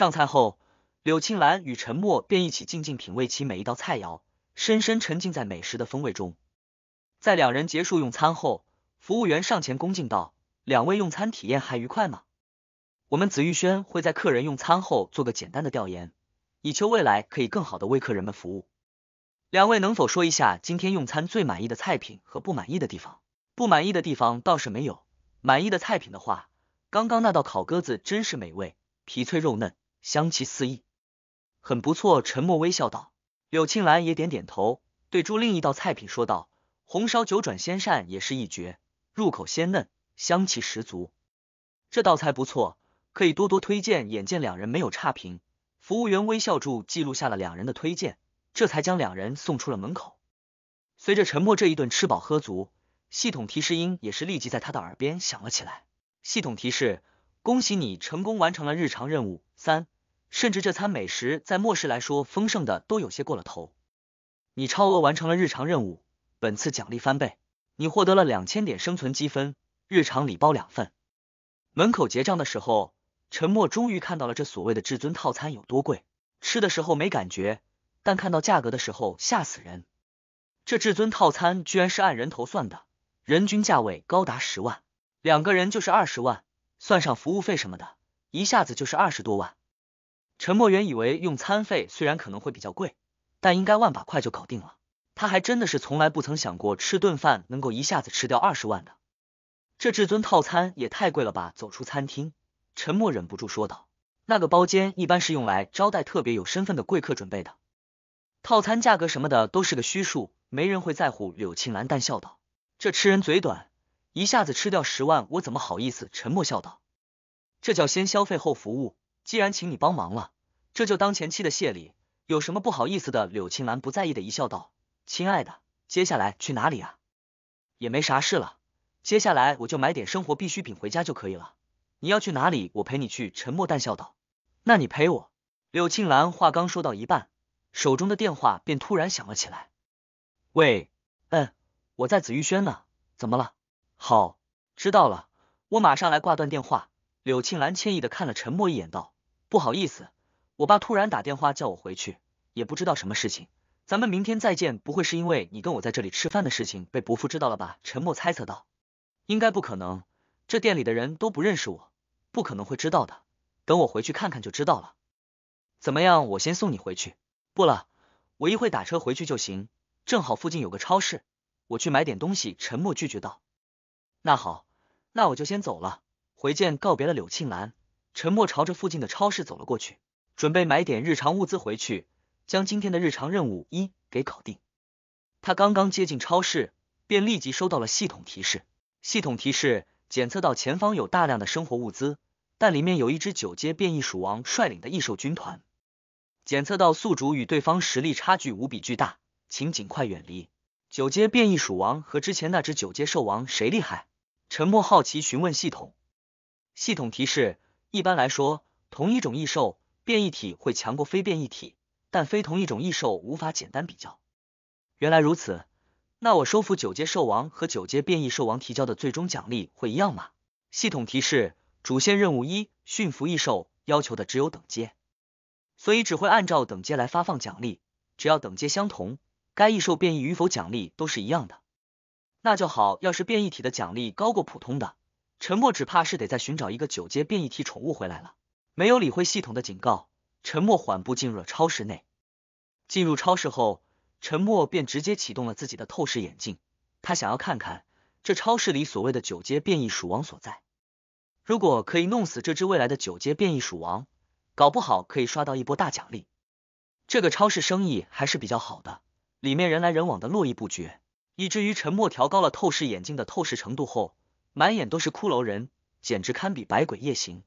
上菜后，柳青兰与陈默便一起静静品味起每一道菜肴，深深沉浸在美食的风味中。在两人结束用餐后，服务员上前恭敬道：“两位用餐体验还愉快吗？我们紫玉轩会在客人用餐后做个简单的调研，以求未来可以更好的为客人们服务。两位能否说一下今天用餐最满意的菜品和不满意的地方？不满意的地方倒是没有，满意的菜品的话，刚刚那道烤鸽子真是美味，皮脆肉嫩。”香气四溢，很不错。陈默微笑道，柳青兰也点点头，对住另一道菜品说道：“红烧九转鲜扇也是一绝，入口鲜嫩，香气十足。这道菜不错，可以多多推荐。”眼见两人没有差评，服务员微笑住记录下了两人的推荐，这才将两人送出了门口。随着陈默这一顿吃饱喝足，系统提示音也是立即在他的耳边响了起来。系统提示。恭喜你成功完成了日常任务三，甚至这餐美食在末世来说丰盛的都有些过了头。你超额完成了日常任务，本次奖励翻倍，你获得了两千点生存积分，日常礼包两份。门口结账的时候，陈默终于看到了这所谓的至尊套餐有多贵。吃的时候没感觉，但看到价格的时候吓死人。这至尊套餐居然是按人头算的，人均价位高达十万，两个人就是二十万。算上服务费什么的，一下子就是二十多万。陈默原以为用餐费虽然可能会比较贵，但应该万把块就搞定了。他还真的是从来不曾想过吃顿饭能够一下子吃掉二十万的。这至尊套餐也太贵了吧！走出餐厅，陈默忍不住说道：“那个包间一般是用来招待特别有身份的贵客准备的，套餐价格什么的都是个虚数，没人会在乎。”柳青兰淡笑道：“这吃人嘴短。”一下子吃掉十万，我怎么好意思？沉默笑道：“这叫先消费后服务，既然请你帮忙了，这就当前期的谢礼。有什么不好意思的？”柳青兰不在意的一笑道：“亲爱的，接下来去哪里啊？也没啥事了，接下来我就买点生活必需品回家就可以了。你要去哪里，我陪你去。”沉默淡笑道：“那你陪我。”柳青兰话刚说到一半，手中的电话便突然响了起来。喂，嗯，我在紫玉轩呢，怎么了？好，知道了，我马上来挂断电话。柳庆兰歉意的看了陈默一眼，道：“不好意思，我爸突然打电话叫我回去，也不知道什么事情。咱们明天再见，不会是因为你跟我在这里吃饭的事情被伯父知道了吧？”陈默猜测道：“应该不可能，这店里的人都不认识我，不可能会知道的。等我回去看看就知道了。怎么样，我先送你回去？不了，我一会打车回去就行。正好附近有个超市，我去买点东西。”沉默拒绝道。那好，那我就先走了。回见告别了柳庆兰，沉默朝着附近的超市走了过去，准备买点日常物资回去，将今天的日常任务一给搞定。他刚刚接近超市，便立即收到了系统提示，系统提示检测到前方有大量的生活物资，但里面有一只九阶变异鼠王率领的异兽军团，检测到宿主与对方实力差距无比巨大，请尽快远离。九阶变异鼠王和之前那只九阶兽王谁厉害？沉默好奇询问系统，系统提示：一般来说，同一种异兽变异体会强过非变异体，但非同一种异兽无法简单比较。原来如此，那我收服九阶兽王和九阶变异兽王提交的最终奖励会一样吗？系统提示：主线任务一，驯服异兽要求的只有等阶，所以只会按照等阶来发放奖励。只要等阶相同，该异兽变异与否，奖励都是一样的。那就好。要是变异体的奖励高过普通的，沉默只怕是得再寻找一个九阶变异体宠物回来了。没有理会系统的警告，沉默缓步进入了超市内。进入超市后，沉默便直接启动了自己的透视眼镜，他想要看看这超市里所谓的九阶变异鼠王所在。如果可以弄死这只未来的九阶变异鼠王，搞不好可以刷到一波大奖励。这个超市生意还是比较好的，里面人来人往的络绎不绝。以至于陈默调高了透视眼镜的透视程度后，满眼都是骷髅人，简直堪比百鬼夜行。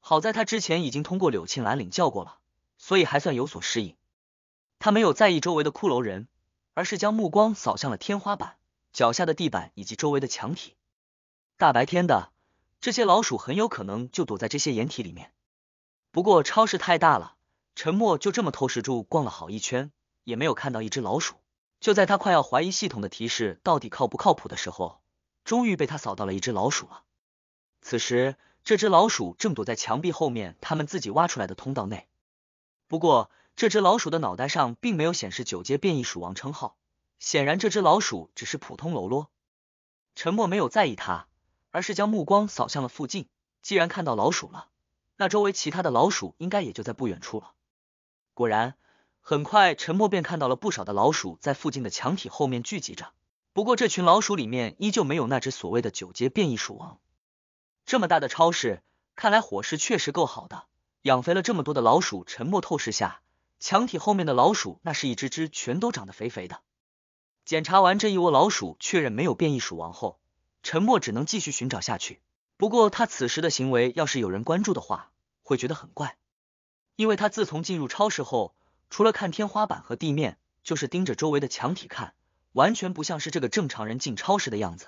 好在他之前已经通过柳庆兰领教过了，所以还算有所适应。他没有在意周围的骷髅人，而是将目光扫向了天花板、脚下的地板以及周围的墙体。大白天的，这些老鼠很有可能就躲在这些掩体里面。不过超市太大了，陈默就这么透视住逛了好一圈，也没有看到一只老鼠。就在他快要怀疑系统的提示到底靠不靠谱的时候，终于被他扫到了一只老鼠了。此时，这只老鼠正躲在墙壁后面，他们自己挖出来的通道内。不过，这只老鼠的脑袋上并没有显示九阶变异鼠王称号，显然这只老鼠只是普通喽啰。沉默没有在意他，而是将目光扫向了附近。既然看到老鼠了，那周围其他的老鼠应该也就在不远处了。果然。很快，陈默便看到了不少的老鼠在附近的墙体后面聚集着。不过，这群老鼠里面依旧没有那只所谓的九阶变异鼠王。这么大的超市，看来伙食确实够好的，养肥了这么多的老鼠。陈默透视下，墙体后面的老鼠那是一只只全都长得肥肥的。检查完这一窝老鼠，确认没有变异鼠王后，陈默只能继续寻找下去。不过，他此时的行为要是有人关注的话，会觉得很怪，因为他自从进入超市后。除了看天花板和地面，就是盯着周围的墙体看，完全不像是这个正常人进超市的样子。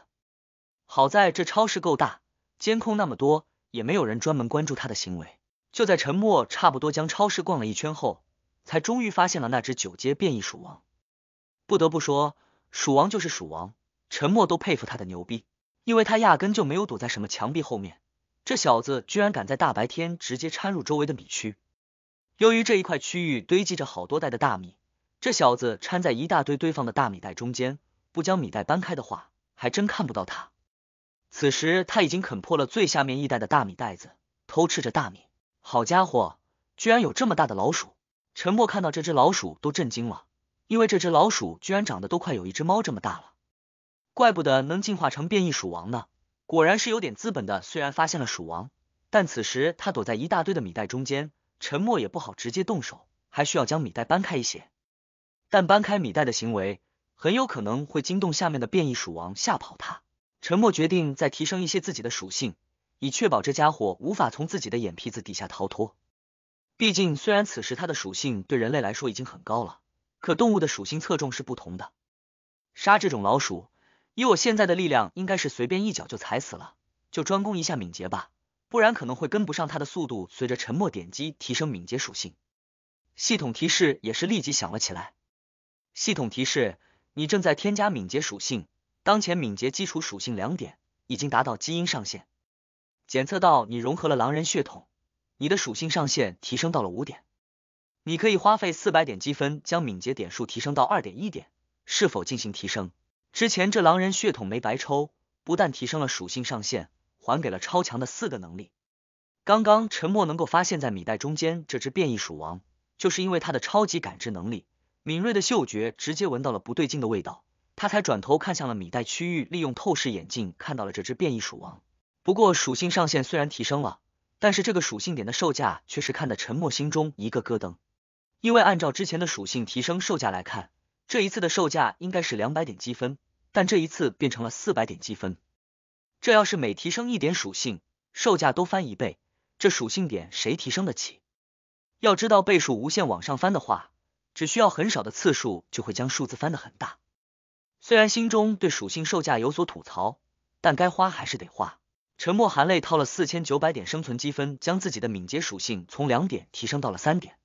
好在这超市够大，监控那么多，也没有人专门关注他的行为。就在陈默差不多将超市逛了一圈后，才终于发现了那只九阶变异鼠王。不得不说，鼠王就是鼠王，陈默都佩服他的牛逼，因为他压根就没有躲在什么墙壁后面，这小子居然敢在大白天直接掺入周围的米区。由于这一块区域堆积着好多袋的大米，这小子掺在一大堆堆放的大米袋中间，不将米袋搬开的话，还真看不到他。此时他已经啃破了最下面一袋的大米袋子，偷吃着大米。好家伙，居然有这么大的老鼠！陈默看到这只老鼠都震惊了，因为这只老鼠居然长得都快有一只猫这么大了，怪不得能进化成变异鼠王呢。果然是有点资本的。虽然发现了鼠王，但此时他躲在一大堆的米袋中间。沉默也不好直接动手，还需要将米袋搬开一些。但搬开米袋的行为，很有可能会惊动下面的变异鼠王，吓跑它。沉默决定再提升一些自己的属性，以确保这家伙无法从自己的眼皮子底下逃脱。毕竟，虽然此时他的属性对人类来说已经很高了，可动物的属性侧重是不同的。杀这种老鼠，以我现在的力量，应该是随便一脚就踩死了。就专攻一下敏捷吧。不然可能会跟不上它的速度。随着沉默点击提升敏捷属性，系统提示也是立即响了起来。系统提示：你正在添加敏捷属性，当前敏捷基础属性两点已经达到基因上限。检测到你融合了狼人血统，你的属性上限提升到了五点。你可以花费四百点积分将敏捷点数提升到二点一点，是否进行提升？之前这狼人血统没白抽，不但提升了属性上限。还给了超强的四个能力。刚刚陈默能够发现，在米袋中间这只变异鼠王，就是因为他的超级感知能力，敏锐的嗅觉直接闻到了不对劲的味道，他才转头看向了米袋区域，利用透视眼镜看到了这只变异鼠王。不过属性上限虽然提升了，但是这个属性点的售价却是看得陈默心中一个咯噔，因为按照之前的属性提升售价来看，这一次的售价应该是两百点积分，但这一次变成了四百点积分。这要是每提升一点属性，售价都翻一倍，这属性点谁提升得起？要知道倍数无限往上翻的话，只需要很少的次数就会将数字翻得很大。虽然心中对属性售价有所吐槽，但该花还是得花。陈默含泪掏了四千九百点生存积分，将自己的敏捷属性从两点提升到了三点。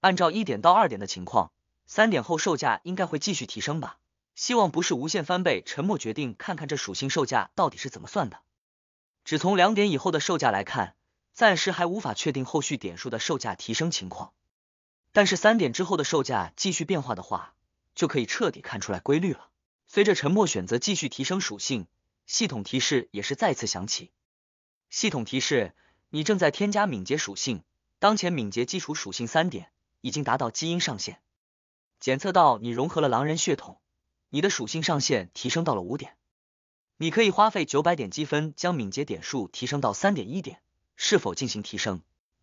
按照一点到二点的情况，三点后售价应该会继续提升吧。希望不是无限翻倍。沉默决定看看这属性售价到底是怎么算的。只从两点以后的售价来看，暂时还无法确定后续点数的售价提升情况。但是三点之后的售价继续变化的话，就可以彻底看出来规律了。随着沉默选择继续提升属性，系统提示也是再次响起。系统提示：你正在添加敏捷属性，当前敏捷基础属性三点已经达到基因上限，检测到你融合了狼人血统。你的属性上限提升到了五点，你可以花费九百点积分将敏捷点数提升到三点一点，是否进行提升？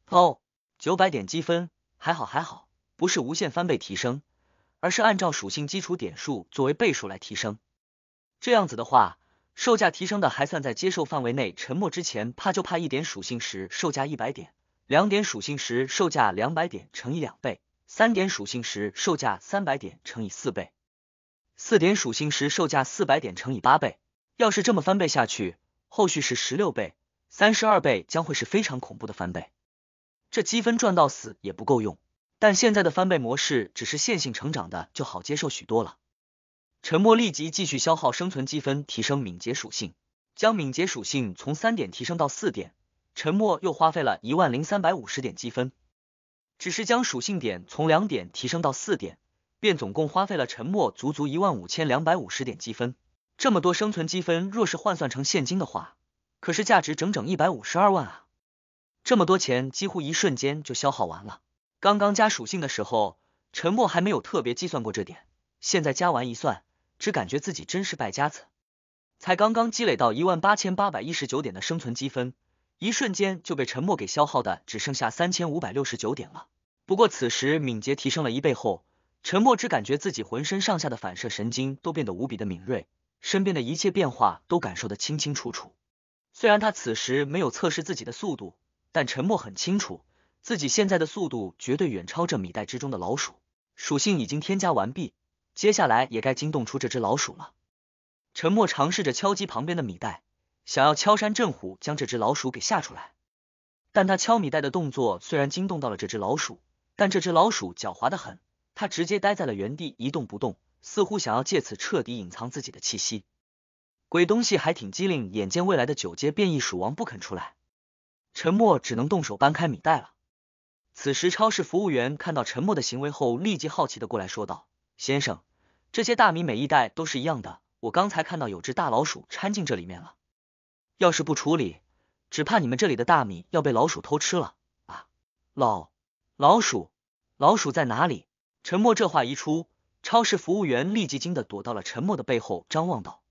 哦，九百点积分，还好还好，不是无限翻倍提升，而是按照属性基础点数作为倍数来提升。这样子的话，售价提升的还算在接受范围内。沉默之前，怕就怕一点属性时售价一百点，两点属性时售价两百点乘以两倍，三点属性时售价三百点乘以四倍。四点属性时售价四百点乘以八倍，要是这么翻倍下去，后续是十六倍、三十二倍，将会是非常恐怖的翻倍。这积分赚到死也不够用，但现在的翻倍模式只是线性成长的，就好接受许多了。沉默立即继续消耗生存积分提升敏捷属性，将敏捷属性从三点提升到四点。沉默又花费了一万零三百五十点积分，只是将属性点从两点提升到四点。便总共花费了沉默足足一万五千两百五十点积分，这么多生存积分若是换算成现金的话，可是价值整整一百五十二万啊！这么多钱几乎一瞬间就消耗完了。刚刚加属性的时候，沉默还没有特别计算过这点，现在加完一算，只感觉自己真是败家子。才刚刚积累到一万八千八百一十九点的生存积分，一瞬间就被沉默给消耗的只剩下三千五百六十九点了。不过此时敏捷提升了一倍后。陈默只感觉自己浑身上下的反射神经都变得无比的敏锐，身边的一切变化都感受得清清楚楚。虽然他此时没有测试自己的速度，但陈默很清楚自己现在的速度绝对远超这米袋之中的老鼠。属性已经添加完毕，接下来也该惊动出这只老鼠了。陈默尝试着敲击旁边的米袋，想要敲山震虎，将这只老鼠给吓出来。但他敲米袋的动作虽然惊动到了这只老鼠，但这只老鼠狡猾的很。他直接待在了原地一动不动，似乎想要借此彻底隐藏自己的气息。鬼东西还挺机灵，眼见未来的九阶变异鼠王不肯出来，陈默只能动手搬开米袋了。此时超市服务员看到陈默的行为后，立即好奇的过来说道：“先生，这些大米每一袋都是一样的，我刚才看到有只大老鼠掺进这里面了，要是不处理，只怕你们这里的大米要被老鼠偷吃了啊！老老鼠，老鼠在哪里？”陈默这话一出，超市服务员立即惊得躲到了陈默的背后，张望道：“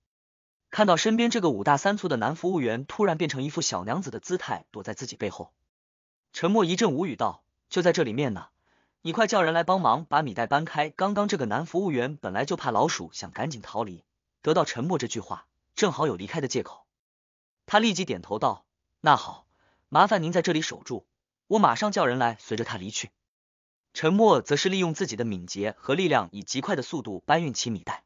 看到身边这个五大三粗的男服务员突然变成一副小娘子的姿态，躲在自己背后。”陈默一阵无语道：“就在这里面呢，你快叫人来帮忙把米袋搬开。”刚刚这个男服务员本来就怕老鼠，想赶紧逃离，得到沉默这句话，正好有离开的借口。他立即点头道：“那好，麻烦您在这里守住，我马上叫人来，随着他离去。”沉默则是利用自己的敏捷和力量，以极快的速度搬运起米袋。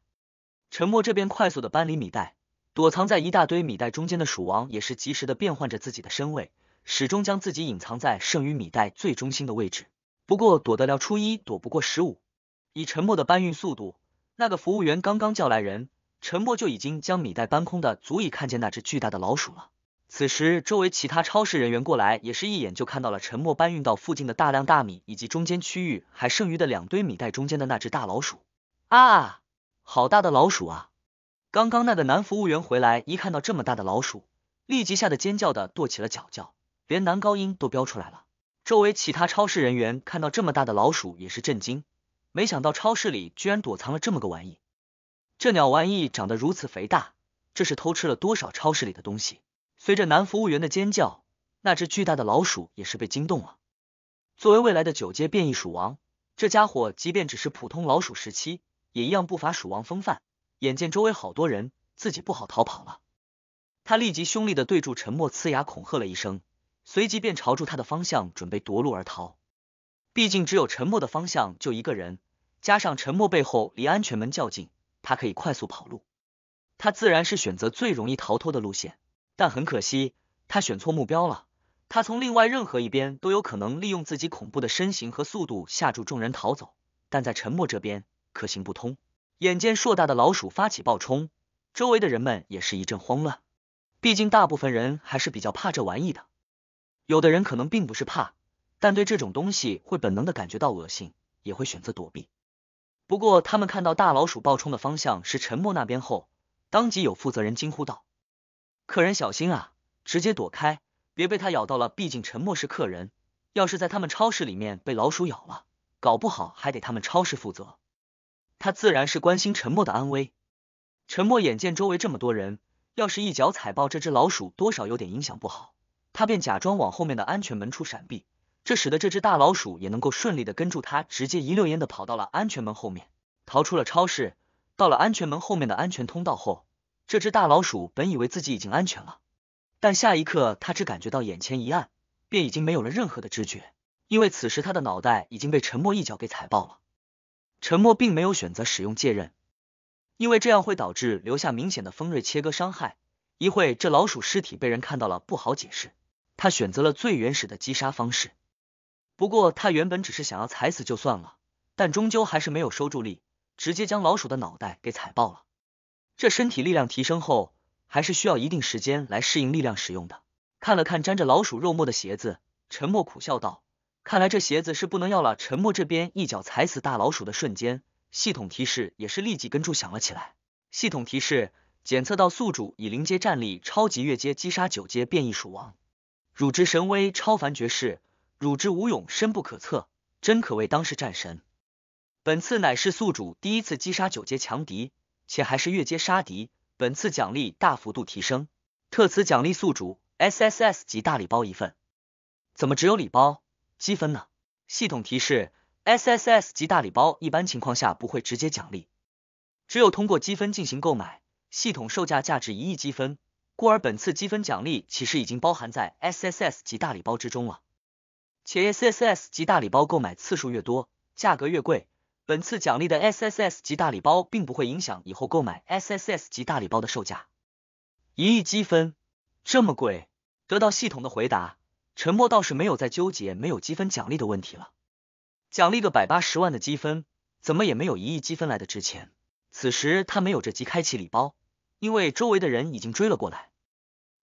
沉默这边快速的搬离米袋，躲藏在一大堆米袋中间的鼠王也是及时的变换着自己的身位，始终将自己隐藏在剩余米袋最中心的位置。不过躲得了初一，躲不过十五。以沉默的搬运速度，那个服务员刚刚叫来人，沉默就已经将米袋搬空的，足以看见那只巨大的老鼠了。此时，周围其他超市人员过来，也是一眼就看到了陈默搬运到附近的大量大米，以及中间区域还剩余的两堆米袋中间的那只大老鼠。啊，好大的老鼠啊！刚刚那个男服务员回来，一看到这么大的老鼠，立即吓得尖叫的跺起了脚，脚，连男高音都飙出来了。周围其他超市人员看到这么大的老鼠也是震惊，没想到超市里居然躲藏了这么个玩意。这鸟玩意长得如此肥大，这是偷吃了多少超市里的东西？随着男服务员的尖叫，那只巨大的老鼠也是被惊动了。作为未来的九阶变异鼠王，这家伙即便只是普通老鼠时期，也一样不乏鼠王风范。眼见周围好多人，自己不好逃跑了，他立即凶厉的对住沉默，呲牙恐吓了一声，随即便朝住他的方向准备夺路而逃。毕竟只有沉默的方向就一个人，加上沉默背后离安全门较近，他可以快速跑路。他自然是选择最容易逃脱的路线。但很可惜，他选错目标了。他从另外任何一边都有可能利用自己恐怖的身形和速度吓住众人逃走，但在沉默这边可行不通。眼见硕大的老鼠发起暴冲，周围的人们也是一阵慌乱。毕竟大部分人还是比较怕这玩意的。有的人可能并不是怕，但对这种东西会本能的感觉到恶心，也会选择躲避。不过他们看到大老鼠暴冲的方向是沉默那边后，当即有负责人惊呼道。客人小心啊，直接躲开，别被它咬到了。毕竟沉默是客人，要是在他们超市里面被老鼠咬了，搞不好还得他们超市负责。他自然是关心沉默的安危。沉默眼见周围这么多人，要是一脚踩爆这只老鼠，多少有点影响不好，他便假装往后面的安全门处闪避，这使得这只大老鼠也能够顺利的跟住他，直接一溜烟的跑到了安全门后面，逃出了超市。到了安全门后面的安全通道后。这只大老鼠本以为自己已经安全了，但下一刻他只感觉到眼前一暗，便已经没有了任何的知觉，因为此时他的脑袋已经被沉默一脚给踩爆了。沉默并没有选择使用剑刃，因为这样会导致留下明显的锋锐切割伤害，一会这老鼠尸体被人看到了不好解释。他选择了最原始的击杀方式。不过他原本只是想要踩死就算了，但终究还是没有收住力，直接将老鼠的脑袋给踩爆了。这身体力量提升后，还是需要一定时间来适应力量使用的。看了看沾着老鼠肉沫的鞋子，沉默苦笑道：“看来这鞋子是不能要了。”沉默这边一脚踩死大老鼠的瞬间，系统提示也是立即跟住响了起来。系统提示：检测到宿主以零阶战力超级越阶击杀九阶变异鼠王，汝之神威超凡绝世，汝之无勇深不可测，真可谓当世战神。本次乃是宿主第一次击杀九阶强敌。且还是越阶杀敌，本次奖励大幅度提升，特此奖励宿主 SSS 级大礼包一份。怎么只有礼包积分呢？系统提示 SSS 级大礼包一般情况下不会直接奖励，只有通过积分进行购买，系统售价价值一亿积分，故而本次积分奖励其实已经包含在 SSS 级大礼包之中了。且 SSS 级大礼包购买次数越多，价格越贵。本次奖励的 SSS 级大礼包并不会影响以后购买 SSS 级大礼包的售价。一亿积分这么贵，得到系统的回答，沉默倒是没有再纠结没有积分奖励的问题了。奖励个百八十万的积分，怎么也没有一亿积分来的值钱。此时他没有着急开启礼包，因为周围的人已经追了过来。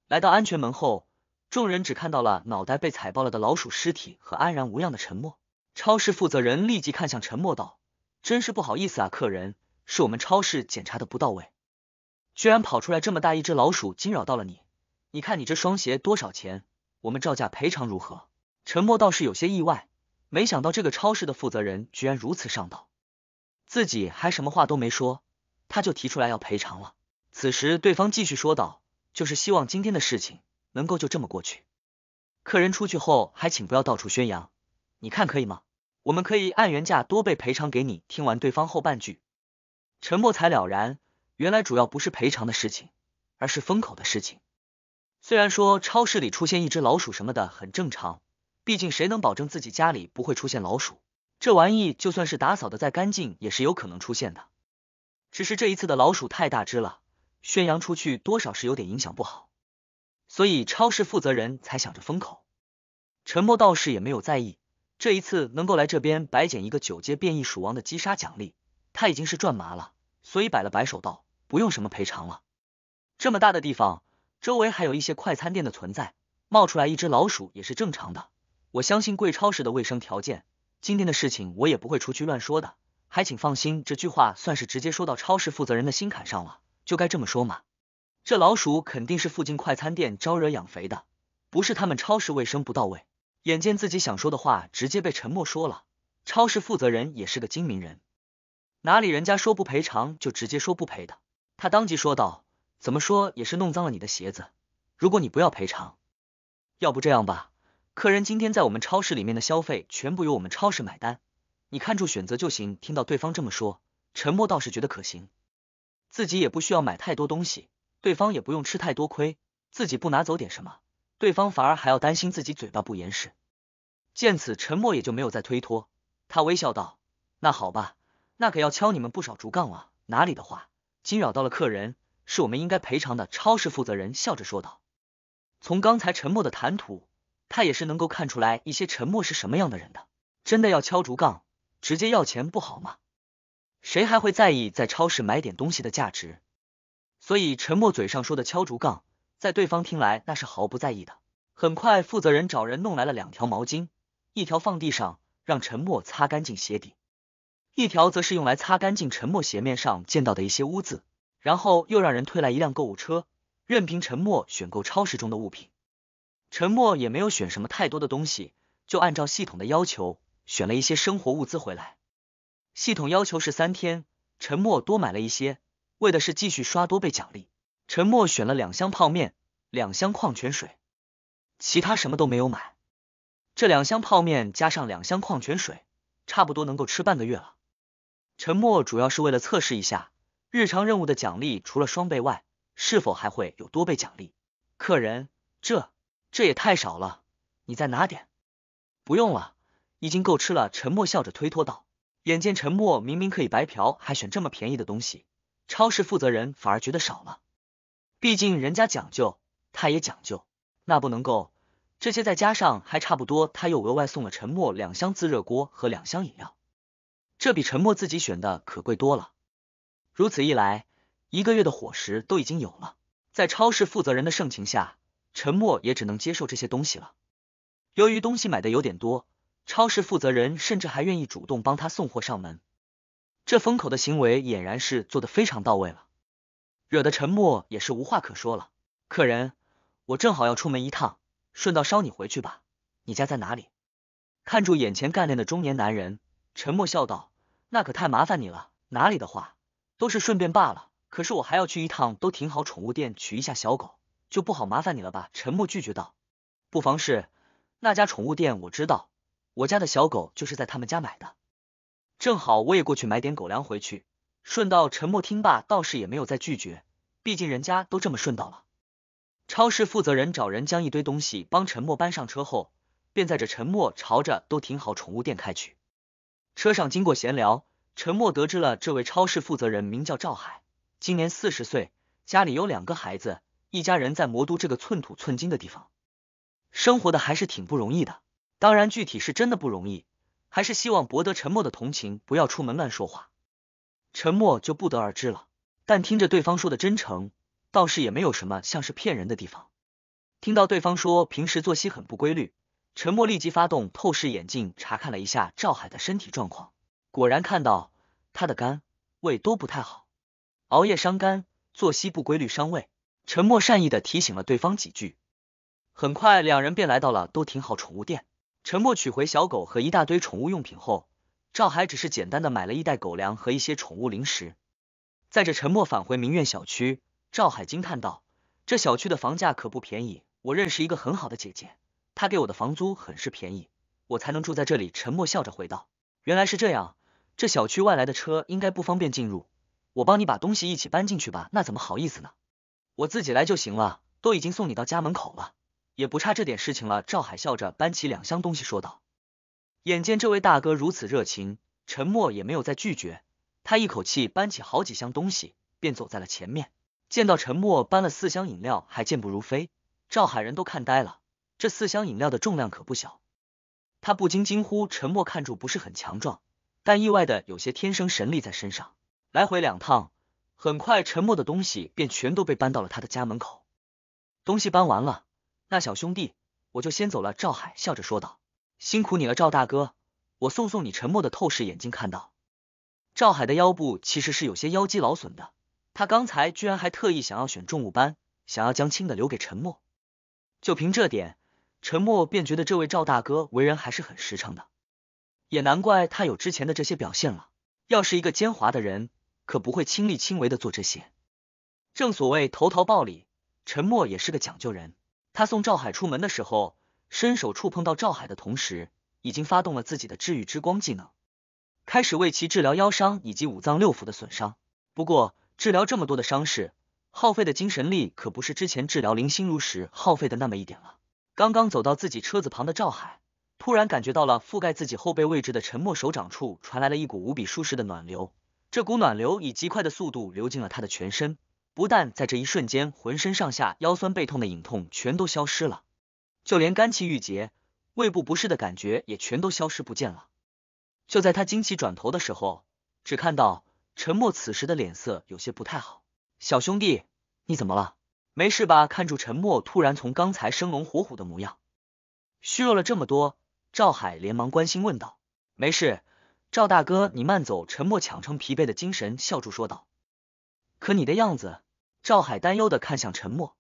来到安全门后，众人只看到了脑袋被踩爆了的老鼠尸体和安然无恙的沉默。超市负责人立即看向沉默道。真是不好意思啊，客人，是我们超市检查的不到位，居然跑出来这么大一只老鼠，惊扰到了你。你看你这双鞋多少钱？我们照价赔偿如何？陈默倒是有些意外，没想到这个超市的负责人居然如此上道，自己还什么话都没说，他就提出来要赔偿了。此时对方继续说道，就是希望今天的事情能够就这么过去。客人出去后，还请不要到处宣扬，你看可以吗？我们可以按原价多倍赔偿给你。听完对方后半句，沉默才了然，原来主要不是赔偿的事情，而是封口的事情。虽然说超市里出现一只老鼠什么的很正常，毕竟谁能保证自己家里不会出现老鼠？这玩意就算是打扫的再干净，也是有可能出现的。只是这一次的老鼠太大只了，宣扬出去多少是有点影响不好，所以超市负责人才想着封口。沉默倒是也没有在意。这一次能够来这边白捡一个九阶变异鼠王的击杀奖励，他已经是赚麻了，所以摆了摆手道，不用什么赔偿了。这么大的地方，周围还有一些快餐店的存在，冒出来一只老鼠也是正常的。我相信贵超市的卫生条件，今天的事情我也不会出去乱说的，还请放心。这句话算是直接说到超市负责人的心坎上了，就该这么说嘛。这老鼠肯定是附近快餐店招惹养肥的，不是他们超市卫生不到位。眼见自己想说的话直接被陈默说了，超市负责人也是个精明人，哪里人家说不赔偿就直接说不赔的，他当即说道，怎么说也是弄脏了你的鞋子，如果你不要赔偿，要不这样吧，客人今天在我们超市里面的消费全部由我们超市买单，你看住选择就行。听到对方这么说，陈默倒是觉得可行，自己也不需要买太多东西，对方也不用吃太多亏，自己不拿走点什么。对方反而还要担心自己嘴巴不严实，见此，沉默也就没有再推脱。他微笑道：“那好吧，那可要敲你们不少竹杠了。”哪里的话，惊扰到了客人，是我们应该赔偿的。”超市负责人笑着说道。从刚才沉默的谈吐，他也是能够看出来一些沉默是什么样的人的。真的要敲竹杠，直接要钱不好吗？谁还会在意在超市买点东西的价值？所以沉默嘴上说的敲竹杠。在对方听来，那是毫不在意的。很快，负责人找人弄来了两条毛巾，一条放地上让陈默擦干净鞋底，一条则是用来擦干净陈默鞋面上溅到的一些污渍。然后又让人推来一辆购物车，任凭陈默选购超市中的物品。陈默也没有选什么太多的东西，就按照系统的要求选了一些生活物资回来。系统要求是三天，陈默多买了一些，为的是继续刷多倍奖励。陈默选了两箱泡面，两箱矿泉水，其他什么都没有买。这两箱泡面加上两箱矿泉水，差不多能够吃半个月了。陈默主要是为了测试一下日常任务的奖励，除了双倍外，是否还会有多倍奖励。客人，这这也太少了，你再拿点。不用了，已经够吃了。陈默笑着推脱道。眼见陈默明明可以白嫖，还选这么便宜的东西，超市负责人反而觉得少了。毕竟人家讲究，他也讲究，那不能够。这些再加上还差不多，他又额外送了陈默两箱自热锅和两箱饮料，这比陈默自己选的可贵多了。如此一来，一个月的伙食都已经有了。在超市负责人的盛情下，陈默也只能接受这些东西了。由于东西买的有点多，超市负责人甚至还愿意主动帮他送货上门，这封口的行为俨然是做的非常到位了。惹得陈默也是无话可说了。客人，我正好要出门一趟，顺道捎你回去吧。你家在哪里？看住眼前干练的中年男人，陈默笑道：“那可太麻烦你了。”哪里的话，都是顺便罢了。可是我还要去一趟都挺好宠物店取一下小狗，就不好麻烦你了吧？”陈默拒绝道：“不妨事，那家宠物店我知道，我家的小狗就是在他们家买的，正好我也过去买点狗粮回去。”顺道，沉默听罢，倒是也没有再拒绝，毕竟人家都这么顺道了。超市负责人找人将一堆东西帮陈默搬上车后，便载着陈默朝着都挺好宠物店开去。车上经过闲聊，陈默得知了这位超市负责人名叫赵海，今年四十岁，家里有两个孩子，一家人在魔都这个寸土寸金的地方，生活的还是挺不容易的。当然，具体是真的不容易，还是希望博得陈默的同情，不要出门乱说话。沉默就不得而知了，但听着对方说的真诚，倒是也没有什么像是骗人的地方。听到对方说平时作息很不规律，沉默立即发动透视眼镜查看了一下赵海的身体状况，果然看到他的肝、胃都不太好，熬夜伤肝，作息不规律伤胃。沉默善意的提醒了对方几句，很快两人便来到了都挺好宠物店。沉默取回小狗和一大堆宠物用品后。赵海只是简单的买了一袋狗粮和一些宠物零食，载着陈默返回名苑小区。赵海惊叹道：“这小区的房价可不便宜，我认识一个很好的姐姐，她给我的房租很是便宜，我才能住在这里。”陈默笑着回道：“原来是这样，这小区外来的车应该不方便进入，我帮你把东西一起搬进去吧。”“那怎么好意思呢，我自己来就行了，都已经送你到家门口了，也不差这点事情了。”赵海笑着搬起两箱东西说道。眼见这位大哥如此热情，陈默也没有再拒绝。他一口气搬起好几箱东西，便走在了前面。见到陈默搬了四箱饮料还健步如飞，赵海人都看呆了。这四箱饮料的重量可不小，他不禁惊呼：陈默看住不是很强壮，但意外的有些天生神力在身上。来回两趟，很快陈默的东西便全都被搬到了他的家门口。东西搬完了，那小兄弟，我就先走了。”赵海笑着说道。辛苦你了，赵大哥，我送送你。沉默的透视眼睛，看到，赵海的腰部其实是有些腰肌劳损的。他刚才居然还特意想要选重物班，想要将轻的留给沉默。就凭这点，沉默便觉得这位赵大哥为人还是很实诚的。也难怪他有之前的这些表现了。要是一个奸猾的人，可不会亲力亲为的做这些。正所谓投桃报李，沉默也是个讲究人。他送赵海出门的时候。伸手触碰到赵海的同时，已经发动了自己的治愈之光技能，开始为其治疗腰伤以及五脏六腑的损伤。不过，治疗这么多的伤势，耗费的精神力可不是之前治疗林心如时耗费的那么一点了。刚刚走到自己车子旁的赵海，突然感觉到了覆盖自己后背位置的沉默手掌处传来了一股无比舒适的暖流，这股暖流以极快的速度流进了他的全身，不但在这一瞬间，浑身上下腰酸背痛的隐痛全都消失了。就连肝气郁结、胃部不适的感觉也全都消失不见了。就在他惊奇转头的时候，只看到陈默此时的脸色有些不太好。小兄弟，你怎么了？没事吧？看住陈默，突然从刚才生龙活虎的模样，虚弱了这么多，赵海连忙关心问道。没事，赵大哥，你慢走。陈默强撑疲惫的精神，笑住说道。可你的样子，赵海担忧的看向陈默。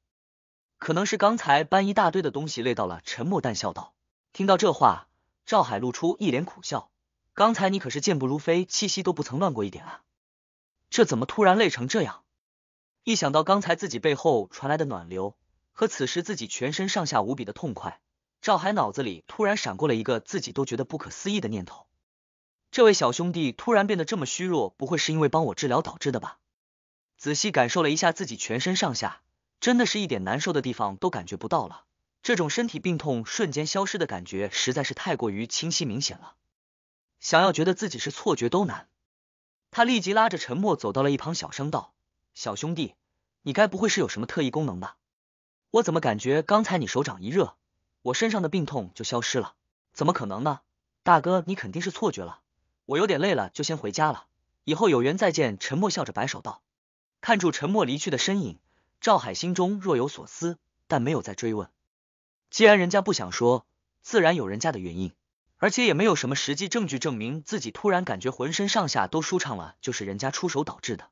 可能是刚才搬一大堆的东西累到了，沉默淡笑道。听到这话，赵海露出一脸苦笑。刚才你可是健步如飞，气息都不曾乱过一点啊，这怎么突然累成这样？一想到刚才自己背后传来的暖流和此时自己全身上下无比的痛快，赵海脑子里突然闪过了一个自己都觉得不可思议的念头：这位小兄弟突然变得这么虚弱，不会是因为帮我治疗导致的吧？仔细感受了一下自己全身上下。真的是一点难受的地方都感觉不到了，这种身体病痛瞬间消失的感觉实在是太过于清晰明显了，想要觉得自己是错觉都难。他立即拉着陈默走到了一旁，小声道：“小兄弟，你该不会是有什么特异功能吧？我怎么感觉刚才你手掌一热，我身上的病痛就消失了？怎么可能呢？大哥，你肯定是错觉了。我有点累了，就先回家了，以后有缘再见。”陈默笑着摆手道，看住陈默离去的身影。赵海心中若有所思，但没有再追问。既然人家不想说，自然有人家的原因，而且也没有什么实际证据证明自己突然感觉浑身上下都舒畅了就是人家出手导致的。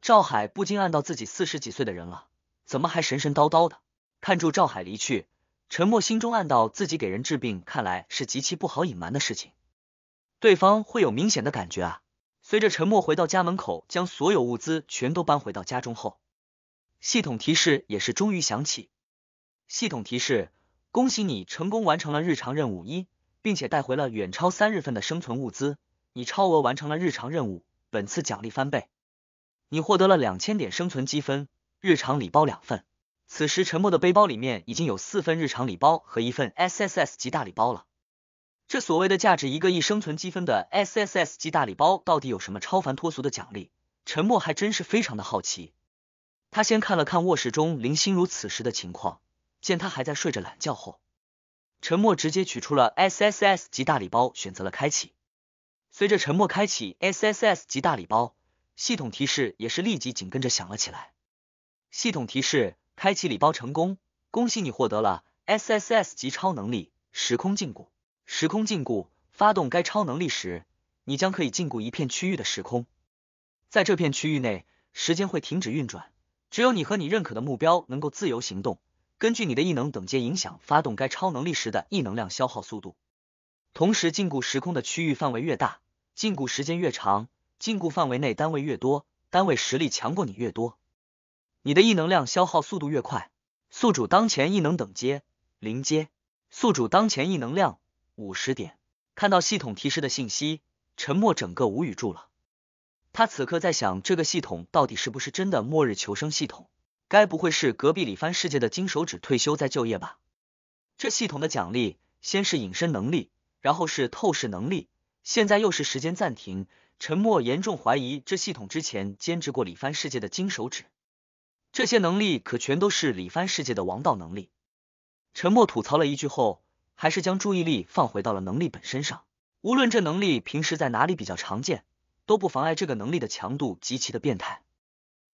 赵海不禁暗道自己四十几岁的人了，怎么还神神叨叨的？看住赵海离去，陈默心中暗道自己给人治病，看来是极其不好隐瞒的事情，对方会有明显的感觉啊。随着陈默回到家门口，将所有物资全都搬回到家中后。系统提示也是终于响起，系统提示：恭喜你成功完成了日常任务一，并且带回了远超三日份的生存物资，你超额完成了日常任务，本次奖励翻倍，你获得了两千点生存积分，日常礼包两份。此时沉默的背包里面已经有四份日常礼包和一份 SSS 级大礼包了。这所谓的价值一个亿生存积分的 SSS 级大礼包到底有什么超凡脱俗的奖励？沉默还真是非常的好奇。他先看了看卧室中林心如此时的情况，见她还在睡着懒觉后，陈默直接取出了 SSS 级大礼包，选择了开启。随着陈默开启 SSS 级大礼包，系统提示也是立即紧跟着响了起来。系统提示：开启礼包成功，恭喜你获得了 SSS 级超能力——时空禁锢。时空禁锢，发动该超能力时，你将可以禁锢一片区域的时空，在这片区域内，时间会停止运转。只有你和你认可的目标能够自由行动。根据你的异能等阶影响，发动该超能力时的异能量消耗速度。同时，禁锢时空的区域范围越大，禁锢时间越长，禁锢范围内单位越多，单位实力强过你越多，你的异能量消耗速度越快。宿主当前异能等阶零阶，宿主当前异能量五十点。看到系统提示的信息，沉默整个无语住了。他此刻在想，这个系统到底是不是真的末日求生系统？该不会是隔壁李帆世界的金手指退休在就业吧？这系统的奖励先是隐身能力，然后是透视能力，现在又是时间暂停。沉默严重怀疑这系统之前兼职过李帆世界的金手指。这些能力可全都是李帆世界的王道能力。沉默吐槽了一句后，还是将注意力放回到了能力本身上。无论这能力平时在哪里比较常见。都不妨碍这个能力的强度极其的变态，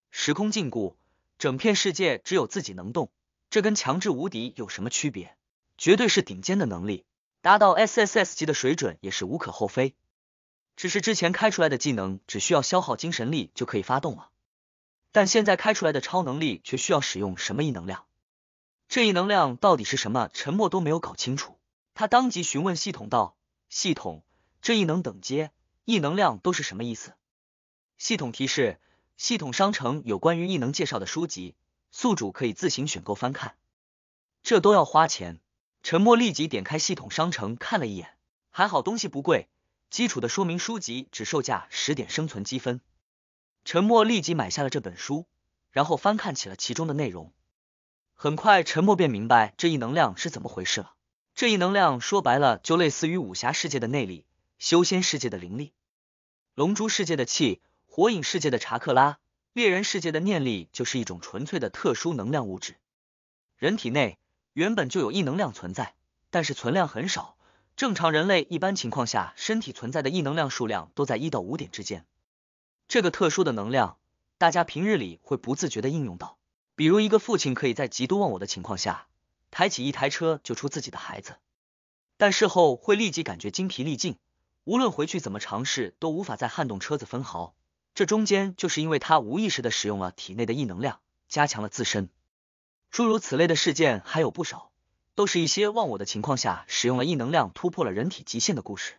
时空禁锢，整片世界只有自己能动，这跟强制无敌有什么区别？绝对是顶尖的能力，达到 S S S 级的水准也是无可厚非。只是之前开出来的技能只需要消耗精神力就可以发动了，但现在开出来的超能力却需要使用什么异能量？这异能量到底是什么？沉默都没有搞清楚，他当即询问系统道：“系统，这异能等阶？”异能量都是什么意思？系统提示：系统商城有关于异能介绍的书籍，宿主可以自行选购翻看。这都要花钱。陈默立即点开系统商城看了一眼，还好东西不贵，基础的说明书籍只售价十点生存积分。陈默立即买下了这本书，然后翻看起了其中的内容。很快，陈默便明白这异能量是怎么回事了。这异能量说白了，就类似于武侠世界的内力，修仙世界的灵力。龙珠世界的气，火影世界的查克拉，猎人世界的念力，就是一种纯粹的特殊能量物质。人体内原本就有异能量存在，但是存量很少。正常人类一般情况下，身体存在的异能量数量都在一到五点之间。这个特殊的能量，大家平日里会不自觉的应用到，比如一个父亲可以在极度忘我的情况下，抬起一台车救出自己的孩子，但事后会立即感觉精疲力尽。无论回去怎么尝试，都无法再撼动车子分毫。这中间就是因为他无意识的使用了体内的异能量，加强了自身。诸如此类的事件还有不少，都是一些忘我的情况下使用了异能量，突破了人体极限的故事。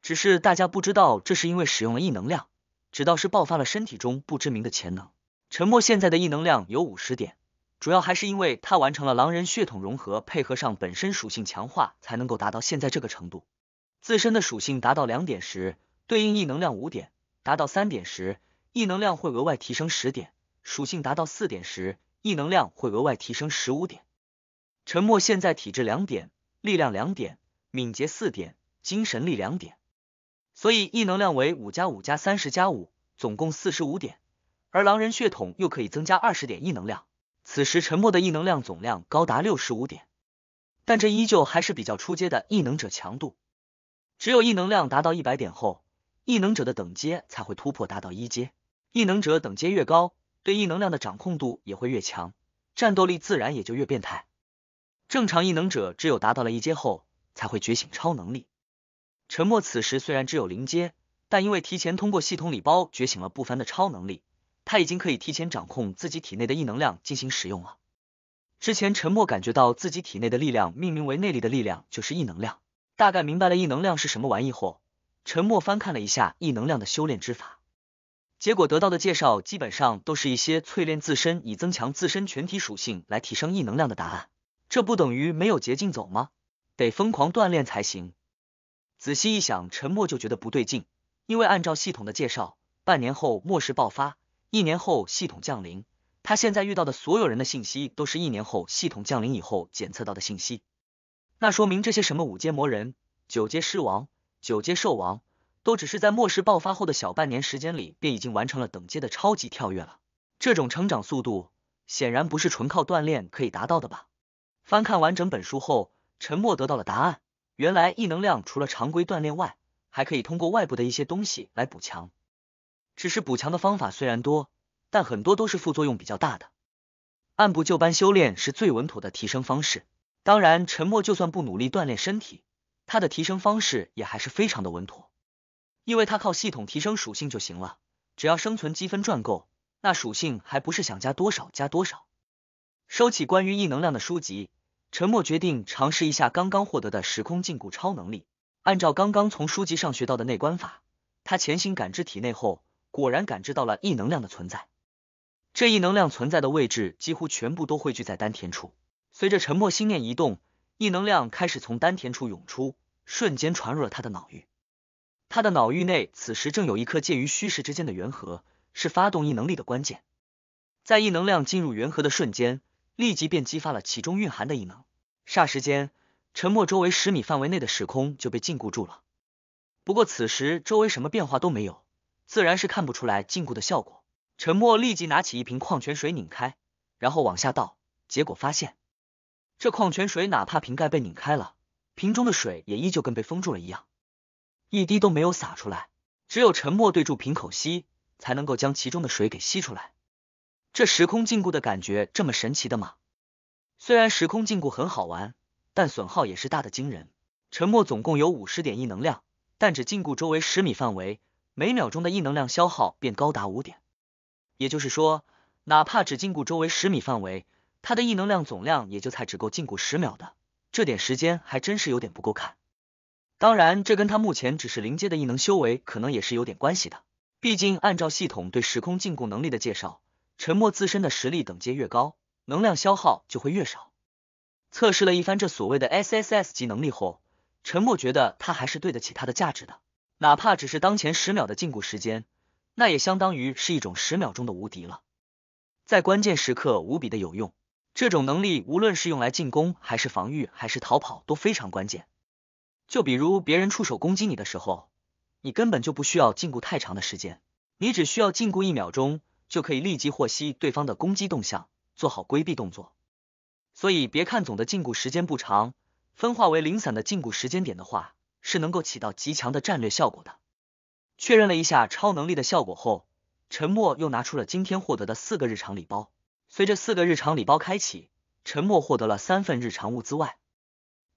只是大家不知道这是因为使用了异能量，只道是爆发了身体中不知名的潜能。沉默现在的异能量有五十点，主要还是因为他完成了狼人血统融合，配合上本身属性强化，才能够达到现在这个程度。自身的属性达到两点时，对应异能量五点；达到三点时，异能量会额外提升十点；属性达到四点时，异能量会额外提升十五点。沉默现在体质两点，力量两点，敏捷四点，精神力两点，所以异能量为五加五加三十加五，总共四十五点。而狼人血统又可以增加二十点异能量，此时沉默的异能量总量高达六十五点，但这依旧还是比较出阶的异能者强度。只有异能量达到一百点后，异能者的等阶才会突破，达到一阶。异能者等阶越高，对异能量的掌控度也会越强，战斗力自然也就越变态。正常异能者只有达到了一阶后，才会觉醒超能力。沉默此时虽然只有零阶，但因为提前通过系统礼包觉醒了不凡的超能力，他已经可以提前掌控自己体内的异能量进行使用了。之前沉默感觉到自己体内的力量，命名为内力的力量，就是异能量。大概明白了异能量是什么玩意后，陈默翻看了一下异能量的修炼之法，结果得到的介绍基本上都是一些淬炼自身以增强自身全体属性来提升异能量的答案，这不等于没有捷径走吗？得疯狂锻炼才行。仔细一想，陈默就觉得不对劲，因为按照系统的介绍，半年后末世爆发，一年后系统降临，他现在遇到的所有人的信息都是一年后系统降临以后检测到的信息。那说明这些什么五阶魔人、九阶狮王、九阶兽王，都只是在末世爆发后的小半年时间里，便已经完成了等阶的超级跳跃了。这种成长速度，显然不是纯靠锻炼可以达到的吧？翻看完整本书后，沉默得到了答案。原来异能量除了常规锻炼外，还可以通过外部的一些东西来补强。只是补强的方法虽然多，但很多都是副作用比较大的。按部就班修炼是最稳妥的提升方式。当然，陈默就算不努力锻炼身体，他的提升方式也还是非常的稳妥，因为他靠系统提升属性就行了。只要生存积分赚够，那属性还不是想加多少加多少。收起关于异能量的书籍，陈默决定尝试一下刚刚获得的时空禁锢超能力。按照刚刚从书籍上学到的内观法，他潜心感知体内后，果然感知到了异能量的存在。这异能量存在的位置几乎全部都汇聚在丹田处。随着沉默心念一动，异能量开始从丹田处涌出，瞬间传入了他的脑域。他的脑域内此时正有一颗介于虚实之间的元核，是发动异能力的关键。在异能量进入元核的瞬间，立即便激发了其中蕴含的异能。霎时间，沉默周围十米范围内的时空就被禁锢住了。不过此时周围什么变化都没有，自然是看不出来禁锢的效果。沉默立即拿起一瓶矿泉水，拧开，然后往下倒，结果发现。这矿泉水哪怕瓶盖被拧开了，瓶中的水也依旧跟被封住了一样，一滴都没有洒出来。只有沉默对住瓶口吸，才能够将其中的水给吸出来。这时空禁锢的感觉这么神奇的吗？虽然时空禁锢很好玩，但损耗也是大的惊人。沉默总共有五十点异能量，但只禁锢周围十米范围，每秒钟的异能量消耗便高达五点。也就是说，哪怕只禁锢周围十米范围。他的异能量总量也就才只够禁锢十秒的，这点时间还真是有点不够看。当然，这跟他目前只是灵阶的异能修为，可能也是有点关系的。毕竟，按照系统对时空禁锢能力的介绍，沉默自身的实力等阶越高，能量消耗就会越少。测试了一番这所谓的 S S S 级能力后，沉默觉得他还是对得起他的价值的。哪怕只是当前十秒的禁锢时间，那也相当于是一种十秒钟的无敌了，在关键时刻无比的有用。这种能力无论是用来进攻，还是防御，还是逃跑都非常关键。就比如别人出手攻击你的时候，你根本就不需要禁锢太长的时间，你只需要禁锢一秒钟，就可以立即获悉对方的攻击动向，做好规避动作。所以别看总的禁锢时间不长，分化为零散的禁锢时间点的话，是能够起到极强的战略效果的。确认了一下超能力的效果后，陈默又拿出了今天获得的四个日常礼包。随着四个日常礼包开启，陈默获得了三份日常物资外，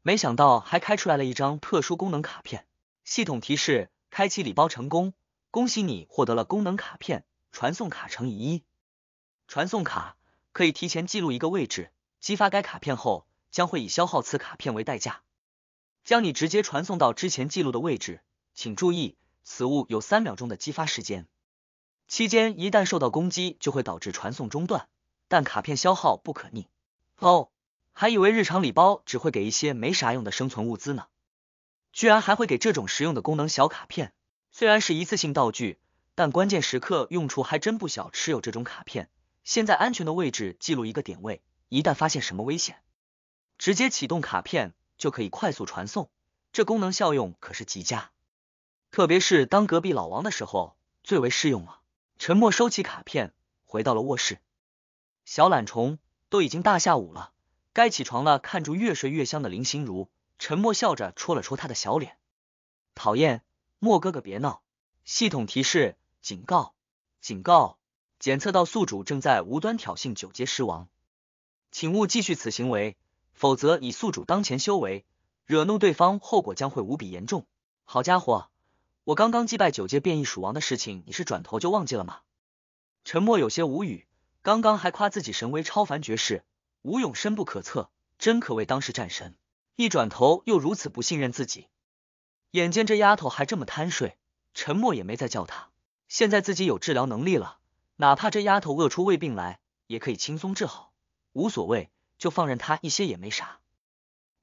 没想到还开出来了一张特殊功能卡片。系统提示：开启礼包成功，恭喜你获得了功能卡片——传送卡乘以一。传送卡可以提前记录一个位置，激发该卡片后，将会以消耗此卡片为代价，将你直接传送到之前记录的位置。请注意，此物有三秒钟的激发时间，期间一旦受到攻击，就会导致传送中断。但卡片消耗不可逆哦，还以为日常礼包只会给一些没啥用的生存物资呢，居然还会给这种实用的功能小卡片。虽然是一次性道具，但关键时刻用处还真不小。持有这种卡片，现在安全的位置记录一个点位，一旦发现什么危险，直接启动卡片就可以快速传送，这功能效用可是极佳。特别是当隔壁老王的时候最为适用了。沉默收起卡片，回到了卧室。小懒虫，都已经大下午了，该起床了。看住越睡越香的林心如，陈默笑着戳了戳她的小脸，讨厌，莫哥哥别闹。系统提示：警告，警告，检测到宿主正在无端挑衅九阶狮王，请勿继续此行为，否则以宿主当前修为惹怒对方，后果将会无比严重。好家伙，我刚刚击败九阶变异鼠王的事情，你是转头就忘记了吗？陈默有些无语。刚刚还夸自己神威超凡绝世，武勇深不可测，真可谓当世战神。一转头又如此不信任自己，眼见这丫头还这么贪睡，沉默也没再叫她。现在自己有治疗能力了，哪怕这丫头饿出胃病来，也可以轻松治好，无所谓，就放任她一些也没啥。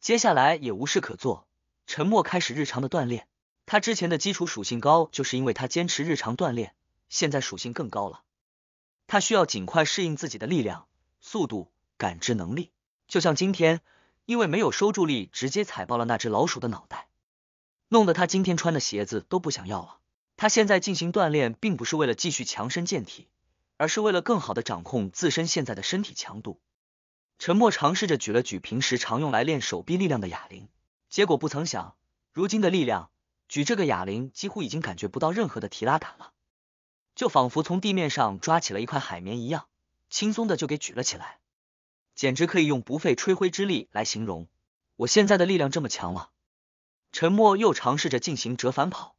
接下来也无事可做，沉默开始日常的锻炼。他之前的基础属性高，就是因为他坚持日常锻炼，现在属性更高了。他需要尽快适应自己的力量、速度、感知能力。就像今天，因为没有收住力，直接踩爆了那只老鼠的脑袋，弄得他今天穿的鞋子都不想要了。他现在进行锻炼，并不是为了继续强身健体，而是为了更好的掌控自身现在的身体强度。陈默尝试着举了举平时常用来练手臂力量的哑铃，结果不曾想，如今的力量举这个哑铃，几乎已经感觉不到任何的提拉感了。就仿佛从地面上抓起了一块海绵一样，轻松的就给举了起来，简直可以用不费吹灰之力来形容。我现在的力量这么强吗？沉默又尝试着进行折返跑，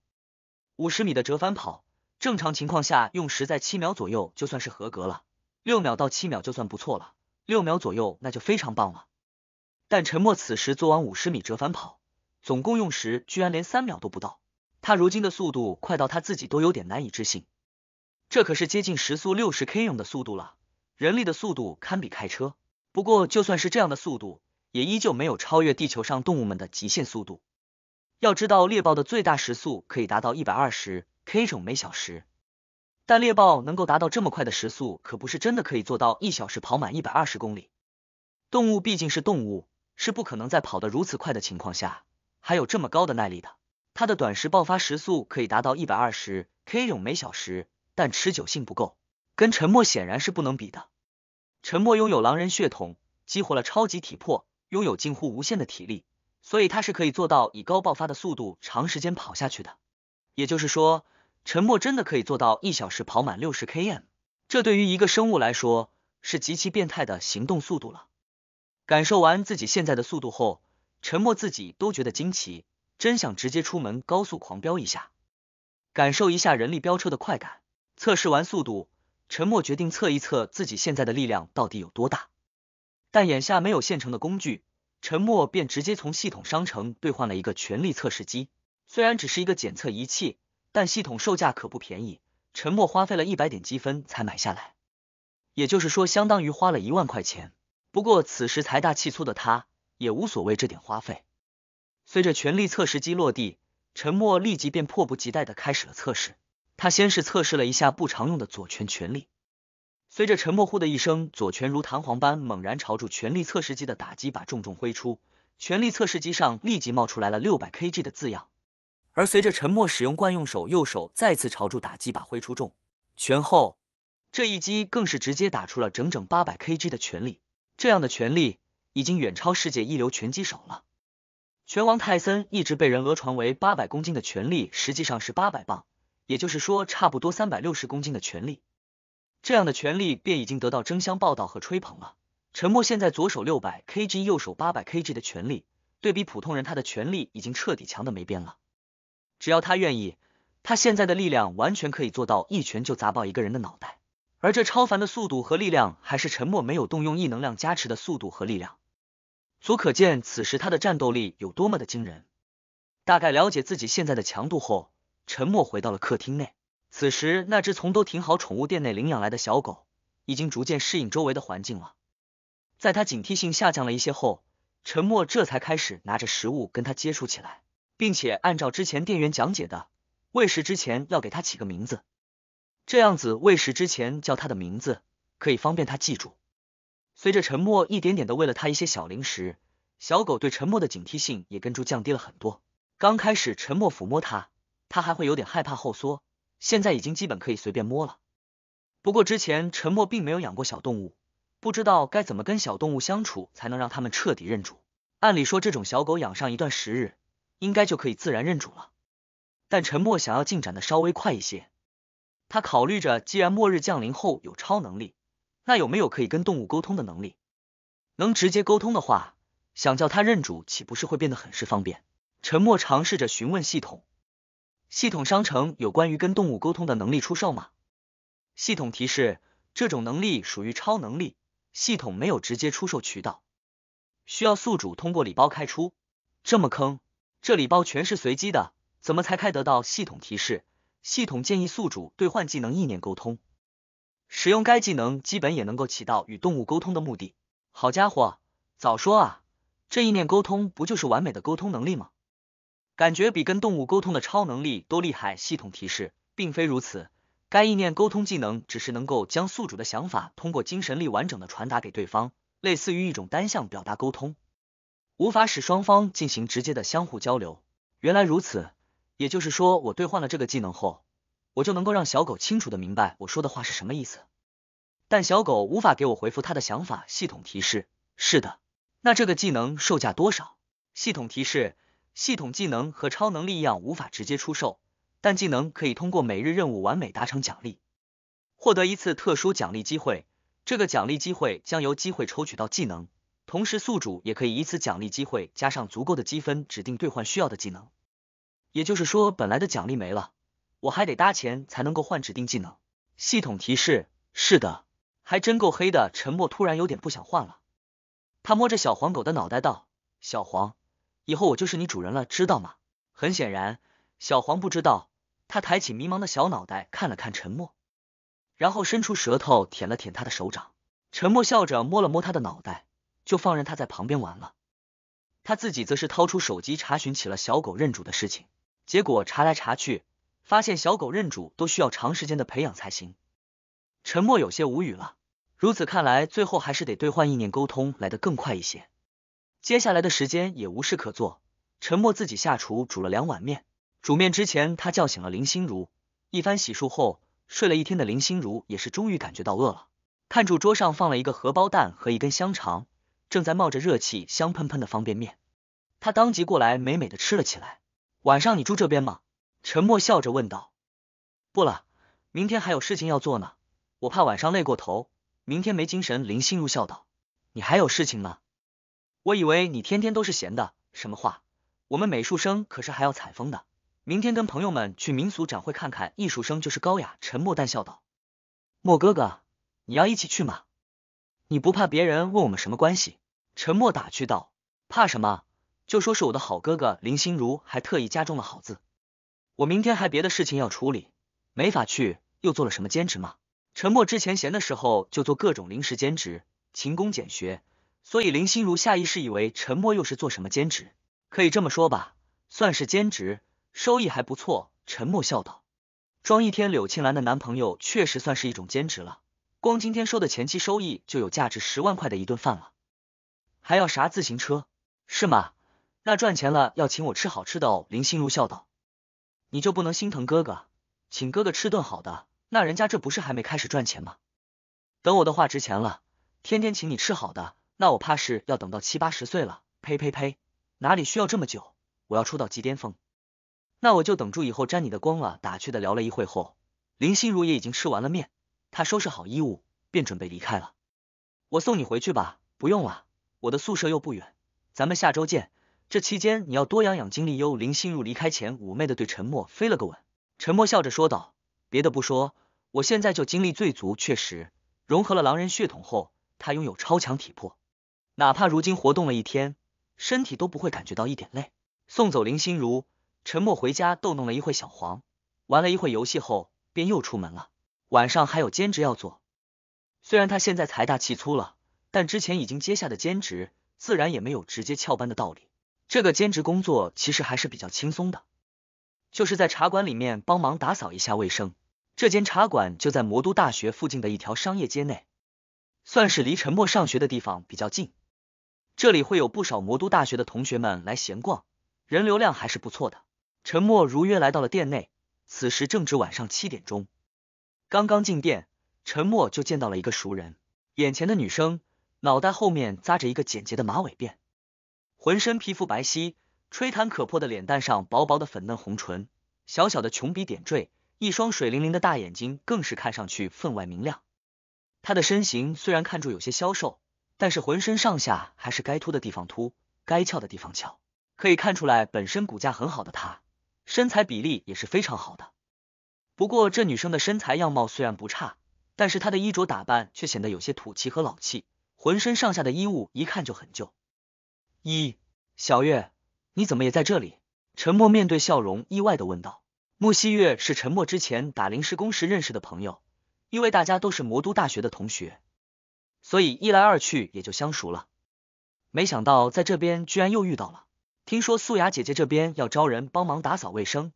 五十米的折返跑，正常情况下用时在七秒左右就算是合格了，六秒到七秒就算不错了，六秒左右那就非常棒了。但沉默此时做完五十米折返跑，总共用时居然连三秒都不到，他如今的速度快到他自己都有点难以置信。这可是接近时速六十 k 用的速度了，人力的速度堪比开车。不过，就算是这样的速度，也依旧没有超越地球上动物们的极限速度。要知道，猎豹的最大时速可以达到一百二十 k 种每小时，但猎豹能够达到这么快的时速，可不是真的可以做到一小时跑满一百二十公里。动物毕竟是动物，是不可能在跑得如此快的情况下，还有这么高的耐力的。它的短时爆发时速可以达到一百二十 k 种每小时。但持久性不够，跟沉默显然是不能比的。沉默拥有狼人血统，激活了超级体魄，拥有近乎无限的体力，所以他是可以做到以高爆发的速度长时间跑下去的。也就是说，沉默真的可以做到一小时跑满六十 km，这对于一个生物来说是极其变态的行动速度了。感受完自己现在的速度后，沉默自己都觉得惊奇，真想直接出门高速狂飙一下，感受一下人力飙车的快感。测试完速度，陈默决定测一测自己现在的力量到底有多大。但眼下没有现成的工具，陈默便直接从系统商城兑换了一个权力测试机。虽然只是一个检测仪器，但系统售价可不便宜，陈默花费了一百点积分才买下来，也就是说相当于花了一万块钱。不过此时财大气粗的他，也无所谓这点花费。随着权力测试机落地，陈默立即便迫不及待的开始了测试。他先是测试了一下不常用的左拳全力，随着沉默呼的一声，左拳如弹簧般猛然朝住权力测试机的打击把重重挥出，权力测试机上立即冒出来了六百 kg 的字样。而随着沉默使用惯用手右手再次朝住打击把挥出重拳后，这一击更是直接打出了整整八百 kg 的权力。这样的权力已经远超世界一流拳击手了。拳王泰森一直被人讹传为八百公斤的权力，实际上是八百磅。也就是说，差不多三百六十公斤的权力，这样的权力便已经得到争相报道和吹捧了。陈默现在左手六百 kg，右手八百 kg 的权力，对比普通人，他的权力已经彻底强的没边了。只要他愿意，他现在的力量完全可以做到一拳就砸爆一个人的脑袋。而这超凡的速度和力量，还是陈默没有动用异能量加持的速度和力量，足可见此时他的战斗力有多么的惊人。大概了解自己现在的强度后。陈默回到了客厅内，此时那只从都挺好宠物店内领养来的小狗，已经逐渐适应周围的环境了。在它警惕性下降了一些后，陈默这才开始拿着食物跟它接触起来，并且按照之前店员讲解的，喂食之前要给它起个名字，这样子喂食之前叫它的名字，可以方便它记住。随着陈默一点点的喂了它一些小零食，小狗对陈默的警惕性也跟着降低了很多。刚开始沉默抚摸它。他还会有点害怕后缩，现在已经基本可以随便摸了。不过之前沉默并没有养过小动物，不知道该怎么跟小动物相处才能让他们彻底认主。按理说这种小狗养上一段时日，应该就可以自然认主了。但沉默想要进展的稍微快一些，他考虑着，既然末日降临后有超能力，那有没有可以跟动物沟通的能力？能直接沟通的话，想叫它认主岂不是会变得很是方便？沉默尝试着询问系统。系统商城有关于跟动物沟通的能力出售吗？系统提示，这种能力属于超能力，系统没有直接出售渠道，需要宿主通过礼包开出。这么坑，这礼包全是随机的，怎么才开得到？系统提示，系统建议宿主兑换技能意念沟通，使用该技能基本也能够起到与动物沟通的目的。好家伙，早说啊，这意念沟通不就是完美的沟通能力吗？感觉比跟动物沟通的超能力都厉害。系统提示，并非如此。该意念沟通技能只是能够将宿主的想法通过精神力完整的传达给对方，类似于一种单向表达沟通，无法使双方进行直接的相互交流。原来如此，也就是说，我兑换了这个技能后，我就能够让小狗清楚的明白我说的话是什么意思，但小狗无法给我回复他的想法。系统提示：是的。那这个技能售价多少？系统提示。系统技能和超能力一样无法直接出售，但技能可以通过每日任务完美达成奖励，获得一次特殊奖励机会。这个奖励机会将由机会抽取到技能，同时宿主也可以以此奖励机会加上足够的积分指定兑换需要的技能。也就是说，本来的奖励没了，我还得搭钱才能够换指定技能。系统提示：是的，还真够黑的。沉默突然有点不想换了，他摸着小黄狗的脑袋道：“小黄。”以后我就是你主人了，知道吗？很显然，小黄不知道，他抬起迷茫的小脑袋看了看沉默，然后伸出舌头舔了舔他的手掌。沉默笑着摸了摸他的脑袋，就放任他在旁边玩了。他自己则是掏出手机查询起了小狗认主的事情，结果查来查去，发现小狗认主都需要长时间的培养才行。沉默有些无语了，如此看来，最后还是得兑换意念沟通来得更快一些。接下来的时间也无事可做，陈默自己下厨煮了两碗面。煮面之前，他叫醒了林心如，一番洗漱后，睡了一天的林心如也是终于感觉到饿了。看住桌上放了一个荷包蛋和一根香肠，正在冒着热气、香喷喷的方便面，他当即过来美美的吃了起来。晚上你住这边吗？陈默笑着问道。不了，明天还有事情要做呢，我怕晚上累过头，明天没精神。林心如笑道。你还有事情吗？我以为你天天都是闲的，什么话？我们美术生可是还要采风的。明天跟朋友们去民俗展会看看。艺术生就是高雅。沉默淡笑道：“莫哥哥，你要一起去吗？你不怕别人问我们什么关系？”沉默打趣道：“怕什么？就说是我的好哥哥。”林心如还特意加重了好字。我明天还别的事情要处理，没法去。又做了什么兼职吗？沉默之前闲的时候就做各种临时兼职，勤工俭学。所以林心如下意识以为陈默又是做什么兼职，可以这么说吧，算是兼职，收益还不错。陈默笑道：“装一天柳青兰的男朋友确实算是一种兼职了，光今天收的前期收益就有价值十万块的一顿饭了，还要啥自行车是吗？那赚钱了要请我吃好吃的哦。”林心如笑道：“你就不能心疼哥哥，请哥哥吃顿好的？那人家这不是还没开始赚钱吗？等我的画值钱了，天天请你吃好的。”那我怕是要等到七八十岁了，呸呸呸，哪里需要这么久？我要出到极巅峰，那我就等住以后沾你的光了。打趣的聊了一会后，林心如也已经吃完了面，她收拾好衣物，便准备离开了。我送你回去吧，不用了，我的宿舍又不远，咱们下周见。这期间你要多养养精力。哟。林心如离开前妩媚的对陈默飞了个吻，陈默笑着说道：“别的不说，我现在就精力最足。确实，融合了狼人血统后，他拥有超强体魄。”哪怕如今活动了一天，身体都不会感觉到一点累。送走林心如，陈默回家逗弄了一会小黄，玩了一会游戏后，便又出门了。晚上还有兼职要做。虽然他现在财大气粗了，但之前已经接下的兼职，自然也没有直接翘班的道理。这个兼职工作其实还是比较轻松的，就是在茶馆里面帮忙打扫一下卫生。这间茶馆就在魔都大学附近的一条商业街内，算是离陈默上学的地方比较近。这里会有不少魔都大学的同学们来闲逛，人流量还是不错的。陈默如约来到了店内，此时正值晚上七点钟。刚刚进店，陈默就见到了一个熟人。眼前的女生，脑袋后面扎着一个简洁的马尾辫，浑身皮肤白皙，吹弹可破的脸蛋上薄薄的粉嫩红唇，小小的琼鼻点缀，一双水灵灵的大眼睛更是看上去分外明亮。她的身形虽然看着有些消瘦。但是浑身上下还是该凸的地方凸，该翘的地方翘，可以看出来本身骨架很好的她，身材比例也是非常好的。不过这女生的身材样貌虽然不差，但是她的衣着打扮却显得有些土气和老气，浑身上下的衣物一看就很旧。一，小月，你怎么也在这里？陈默面对笑容，意外的问道。穆西月是陈默之前打临时工时认识的朋友，因为大家都是魔都大学的同学。所以一来二去也就相熟了，没想到在这边居然又遇到了。听说素雅姐姐这边要招人帮忙打扫卫生，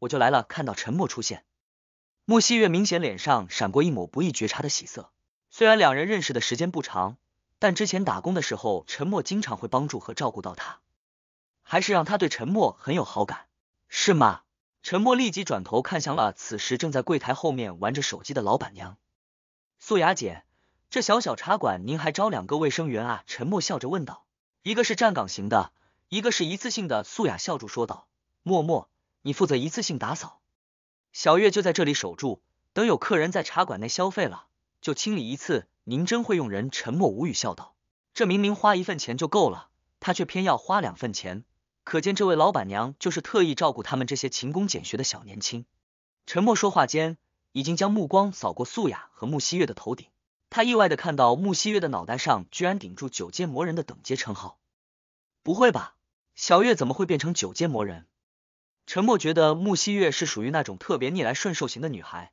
我就来了。看到陈默出现，穆希月明显脸上闪过一抹不易觉察的喜色。虽然两人认识的时间不长，但之前打工的时候，陈默经常会帮助和照顾到他，还是让他对陈默很有好感，是吗？陈默立即转头看向了此时正在柜台后面玩着手机的老板娘，素雅姐。这小小茶馆，您还招两个卫生员啊？陈默笑着问道。一个是站岗型的，一个是一次性的。素雅笑住说道：“默默，你负责一次性打扫，小月就在这里守住。等有客人在茶馆内消费了，就清理一次。”您真会用人，沉默无语笑道。这明明花一份钱就够了，他却偏要花两份钱，可见这位老板娘就是特意照顾他们这些勤工俭学的小年轻。沉默说话间，已经将目光扫过素雅和木熙月的头顶。他意外的看到木熙月的脑袋上居然顶住九阶魔人的等阶称号，不会吧？小月怎么会变成九阶魔人？陈默觉得木熙月是属于那种特别逆来顺受型的女孩，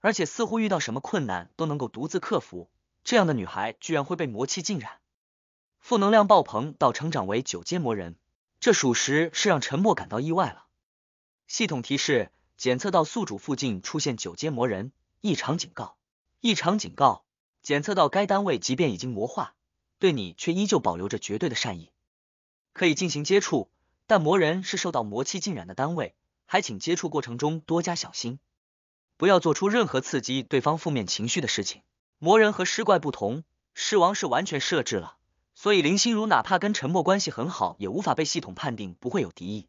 而且似乎遇到什么困难都能够独自克服。这样的女孩居然会被魔气浸染，负能量爆棚到成长为九阶魔人，这属实是让陈默感到意外了。系统提示：检测到宿主附近出现九阶魔人，异常警告，异常警告。检测到该单位即便已经魔化，对你却依旧保留着绝对的善意，可以进行接触，但魔人是受到魔气浸染的单位，还请接触过程中多加小心，不要做出任何刺激对方负面情绪的事情。魔人和尸怪不同，尸王是完全设置了，所以林心如哪怕跟沉默关系很好，也无法被系统判定不会有敌意。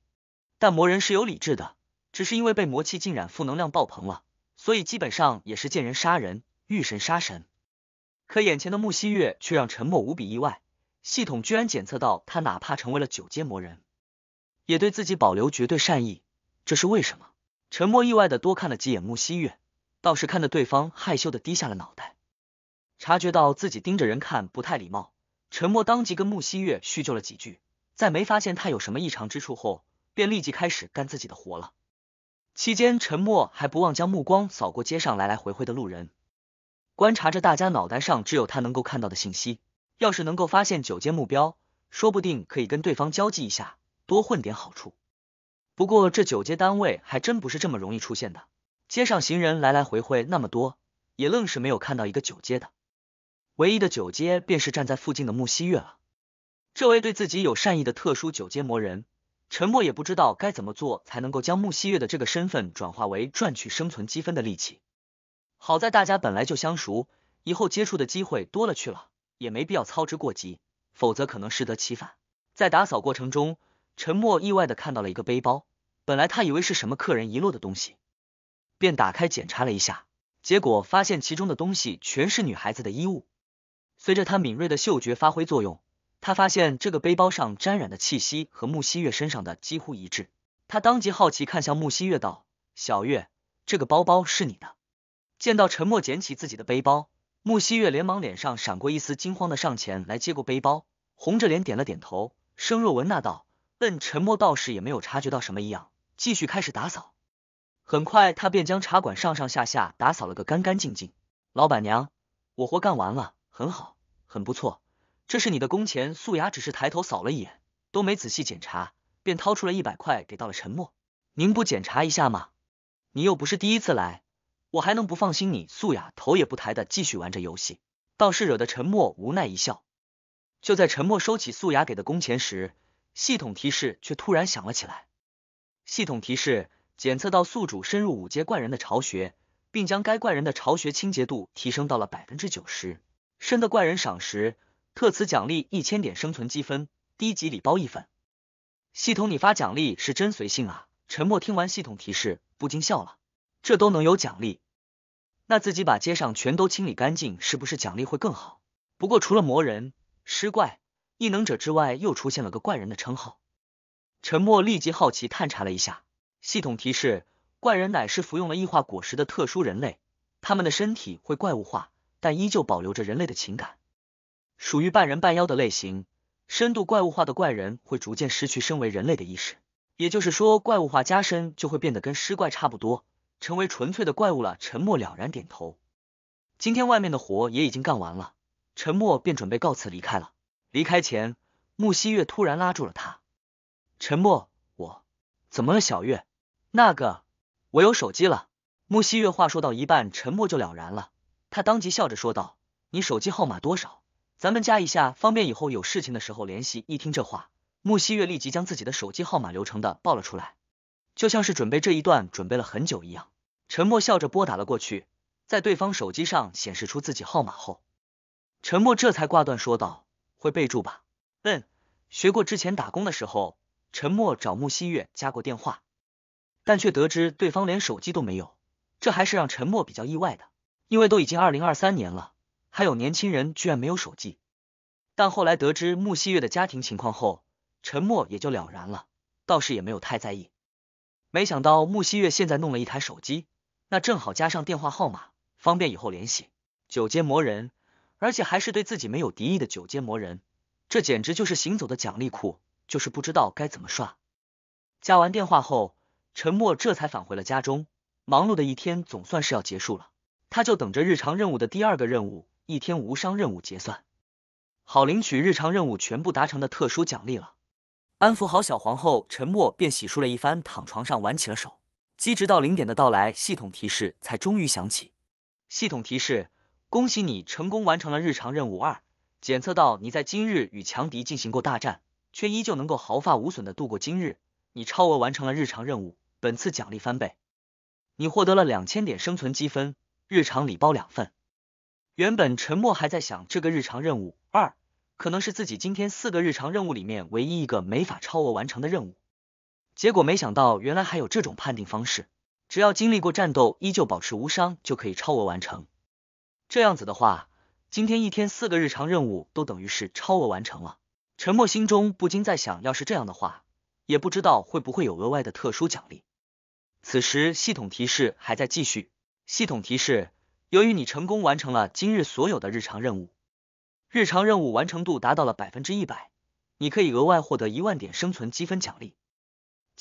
但魔人是有理智的，只是因为被魔气浸染，负能量爆棚了，所以基本上也是见人杀人，遇神杀神。可眼前的木熙月却让陈默无比意外，系统居然检测到他哪怕成为了九阶魔人，也对自己保留绝对善意，这是为什么？陈默意外的多看了几眼木熙月，倒是看得对方害羞的低下了脑袋。察觉到自己盯着人看不太礼貌，陈默当即跟木熙月叙旧了几句，在没发现他有什么异常之处后，便立即开始干自己的活了。期间，陈默还不忘将目光扫过街上来来回回的路人。观察着大家脑袋上只有他能够看到的信息，要是能够发现九阶目标，说不定可以跟对方交际一下，多混点好处。不过这九阶单位还真不是这么容易出现的，街上行人来来回回那么多，也愣是没有看到一个九阶的。唯一的九阶便是站在附近的木熙月了。这位对自己有善意的特殊九阶魔人，陈默也不知道该怎么做才能够将木熙月的这个身份转化为赚取生存积分的利器。好在大家本来就相熟，以后接触的机会多了去了，也没必要操之过急，否则可能适得其反。在打扫过程中，陈默意外的看到了一个背包，本来他以为是什么客人遗落的东西，便打开检查了一下，结果发现其中的东西全是女孩子的衣物。随着他敏锐的嗅觉发挥作用，他发现这个背包上沾染的气息和木熙月身上的几乎一致，他当即好奇看向木熙月道：“小月，这个包包是你的？”见到陈默捡起自己的背包，穆熙月连忙脸上闪过一丝惊慌的上前来接过背包，红着脸点了点头。声若闻那道，嗯，陈默倒是也没有察觉到什么异样，继续开始打扫。很快，他便将茶馆上上下下打扫了个干干净净。老板娘，我活干完了，很好，很不错。这是你的工钱。素雅只是抬头扫了一眼，都没仔细检查，便掏出了一百块给到了陈默。您不检查一下吗？你又不是第一次来。我还能不放心你？素雅头也不抬的继续玩着游戏，倒是惹得陈默无奈一笑。就在陈默收起素雅给的工钱时，系统提示却突然响了起来。系统提示：检测到宿主深入五阶怪人的巢穴，并将该怪人的巢穴清洁度提升到了百分之九十，深得怪人赏识，特此奖励一千点生存积分，低级礼包一份。系统，你发奖励是真随性啊！沉默听完系统提示，不禁笑了。这都能有奖励，那自己把街上全都清理干净，是不是奖励会更好？不过除了魔人、尸怪、异能者之外，又出现了个怪人的称号。沉默立即好奇探查了一下，系统提示：怪人乃是服用了异化果实的特殊人类，他们的身体会怪物化，但依旧保留着人类的情感，属于半人半妖的类型。深度怪物化的怪人会逐渐失去身为人类的意识，也就是说，怪物化加深就会变得跟尸怪差不多。成为纯粹的怪物了。陈默了然点头。今天外面的活也已经干完了，陈默便准备告辞离开了。离开前，穆希月突然拉住了他。陈默，我怎么了，小月？那个，我有手机了。穆希月话说到一半，沉默就了然了。他当即笑着说道：“你手机号码多少？咱们加一下，方便以后有事情的时候联系。”一听这话，穆希月立即将自己的手机号码流程的报了出来，就像是准备这一段准备了很久一样。陈默笑着拨打了过去，在对方手机上显示出自己号码后，陈默这才挂断，说道：“会备注吧？”“嗯。”学过之前打工的时候，陈默找穆熙月加过电话，但却得知对方连手机都没有，这还是让陈默比较意外的，因为都已经二零二三年了，还有年轻人居然没有手机。但后来得知穆熙月的家庭情况后，陈默也就了然了，倒是也没有太在意。没想到穆熙月现在弄了一台手机。那正好加上电话号码，方便以后联系九阶魔人，而且还是对自己没有敌意的九阶魔人，这简直就是行走的奖励库，就是不知道该怎么刷。加完电话后，陈默这才返回了家中，忙碌的一天总算是要结束了，他就等着日常任务的第二个任务——一天无伤任务结算，好领取日常任务全部达成的特殊奖励了。安抚好小皇后，陈默便洗漱了一番，躺床上玩起了手。直到零点的到来，系统提示才终于响起。系统提示：恭喜你成功完成了日常任务二，检测到你在今日与强敌进行过大战，却依旧能够毫发无损的度过今日，你超额完成了日常任务，本次奖励翻倍。你获得了两千点生存积分，日常礼包两份。原本沉默还在想，这个日常任务二可能是自己今天四个日常任务里面唯一一个没法超额完成的任务。结果没想到，原来还有这种判定方式。只要经历过战斗，依旧保持无伤，就可以超额完成。这样子的话，今天一天四个日常任务都等于是超额完成了。沉默心中不禁在想，要是这样的话，也不知道会不会有额外的特殊奖励。此时系统提示还在继续。系统提示：由于你成功完成了今日所有的日常任务，日常任务完成度达到了百分之一百，你可以额外获得一万点生存积分奖励。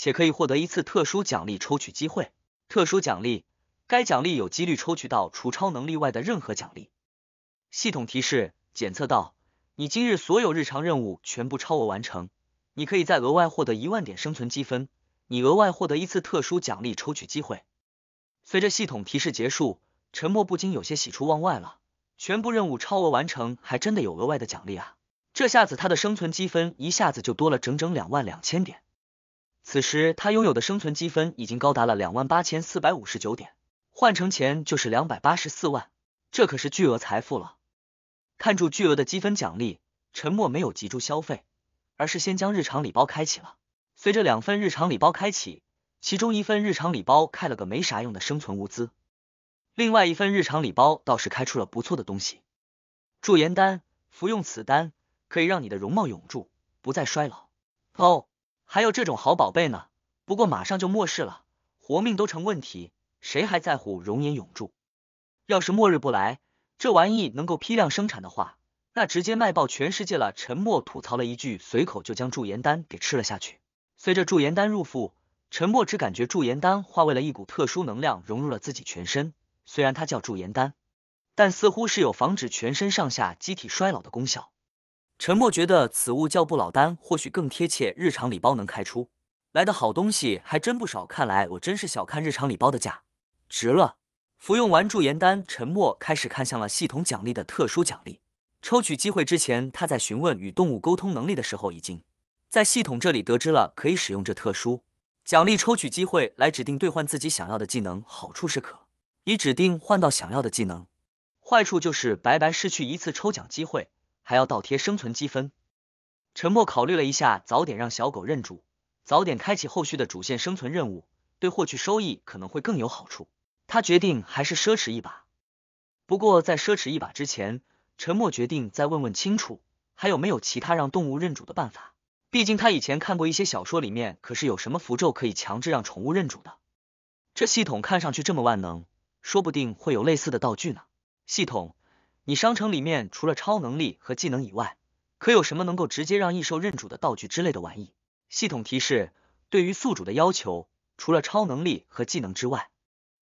且可以获得一次特殊奖励抽取机会。特殊奖励，该奖励有几率抽取到除超能力外的任何奖励。系统提示检测到你今日所有日常任务全部超额完成，你可以再额外获得一万点生存积分。你额外获得一次特殊奖励抽取机会。随着系统提示结束，沉默不禁有些喜出望外了。全部任务超额完成，还真的有额外的奖励啊！这下子他的生存积分一下子就多了整整两万两千点。此时，他拥有的生存积分已经高达了两万八千四百五十九点，换成钱就是两百八十四万，这可是巨额财富了。看住巨额的积分奖励，沉默没有急住消费，而是先将日常礼包开启了。随着两份日常礼包开启，其中一份日常礼包开了个没啥用的生存物资，另外一份日常礼包倒是开出了不错的东西——驻颜丹。服用此丹，可以让你的容貌永驻，不再衰老。哦。还有这种好宝贝呢，不过马上就末世了，活命都成问题，谁还在乎容颜永驻？要是末日不来，这玩意能够批量生产的话，那直接卖爆全世界了。陈默吐槽了一句，随口就将驻颜丹给吃了下去。随着驻颜丹入腹，陈默只感觉驻颜丹化为了一股特殊能量，融入了自己全身。虽然它叫驻颜丹，但似乎是有防止全身上下机体衰老的功效。陈默觉得此物叫不老丹，或许更贴切。日常礼包能开出，来的好东西还真不少。看来我真是小看日常礼包的价值了。服用完驻颜丹，陈默开始看向了系统奖励的特殊奖励抽取机会。之前他在询问与动物沟通能力的时候，已经在系统这里得知了可以使用这特殊奖励抽取机会来指定兑换自己想要的技能。好处是可以指定换到想要的技能，坏处就是白白失去一次抽奖机会。还要倒贴生存积分。陈默考虑了一下，早点让小狗认主，早点开启后续的主线生存任务，对获取收益可能会更有好处。他决定还是奢侈一把。不过在奢侈一把之前，陈默决定再问问清楚，还有没有其他让动物认主的办法。毕竟他以前看过一些小说，里面可是有什么符咒可以强制让宠物认主的。这系统看上去这么万能，说不定会有类似的道具呢。系统。你商城里面除了超能力和技能以外，可有什么能够直接让异兽认主的道具之类的玩意？系统提示，对于宿主的要求，除了超能力和技能之外，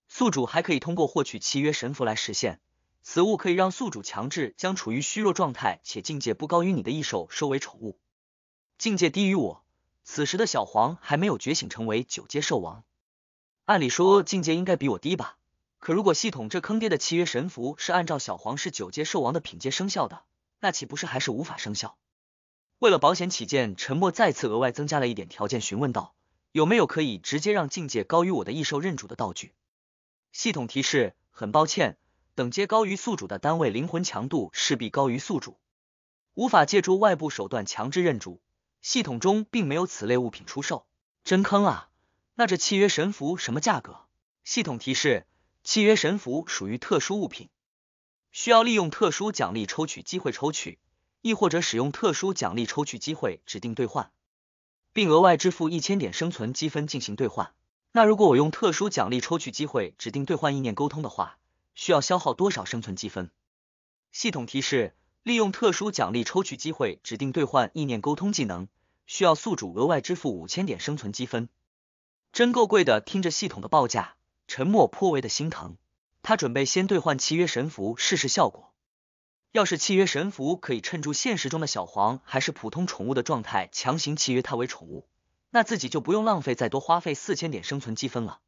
宿主还可以通过获取契约神符来实现。此物可以让宿主强制将处于虚弱状态且境界不高于你的异兽收为宠物。境界低于我，此时的小黄还没有觉醒成为九阶兽王，按理说境界应该比我低吧？可如果系统这坑爹的契约神符是按照小黄是九阶兽王的品阶生效的，那岂不是还是无法生效？为了保险起见，沉默再次额外增加了一点条件询问道：“有没有可以直接让境界高于我的异兽认主的道具？”系统提示：很抱歉，等阶高于宿主的单位灵魂强度势必高于宿主，无法借助外部手段强制认主。系统中并没有此类物品出售，真坑啊！那这契约神符什么价格？系统提示。契约神符属于特殊物品，需要利用特殊奖励抽取机会抽取，亦或者使用特殊奖励抽取机会指定兑换，并额外支付一千点生存积分进行兑换。那如果我用特殊奖励抽取机会指定兑换意念沟通的话，需要消耗多少生存积分？系统提示：利用特殊奖励抽取机会指定兑换意念沟通技能，需要宿主额外支付五千点生存积分。真够贵的，听着系统的报价。沉默颇为的心疼，他准备先兑换契约神符试试效果。要是契约神符可以衬住现实中的小黄还是普通宠物的状态，强行契约它为宠物，那自己就不用浪费再多花费四千点生存积分了。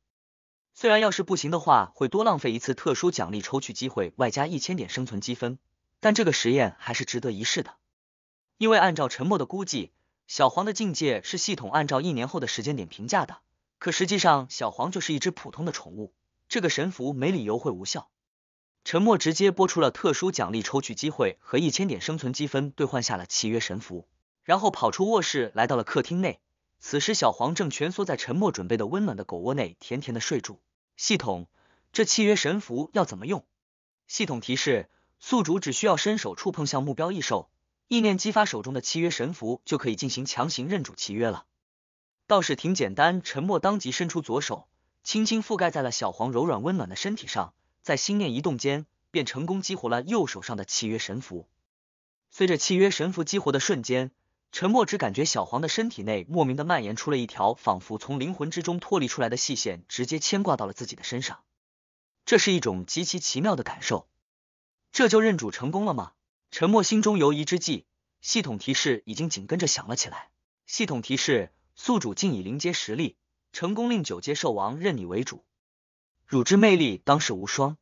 虽然要是不行的话，会多浪费一次特殊奖励抽取机会，外加一千点生存积分，但这个实验还是值得一试的。因为按照沉默的估计，小黄的境界是系统按照一年后的时间点评价的。可实际上，小黄就是一只普通的宠物，这个神符没理由会无效。沉默直接播出了特殊奖励抽取机会和一千点生存积分，兑换下了契约神符，然后跑出卧室，来到了客厅内。此时，小黄正蜷缩在沉默准备的温暖的狗窝内，甜甜的睡住。系统，这契约神符要怎么用？系统提示：宿主只需要伸手触碰向目标异兽，意念激发手中的契约神符，就可以进行强行认主契约了。倒是挺简单，沉默当即伸出左手，轻轻覆盖在了小黄柔软温暖的身体上，在心念一动间，便成功激活了右手上的契约神符。随着契约神符激活的瞬间，沉默只感觉小黄的身体内莫名的蔓延出了一条仿佛从灵魂之中脱离出来的细线，直接牵挂到了自己的身上。这是一种极其奇妙的感受。这就认主成功了吗？沉默心中犹疑之际，系统提示已经紧跟着响了起来。系统提示。宿主竟以灵阶实力成功令九阶兽王认你为主，汝之魅力当世无双，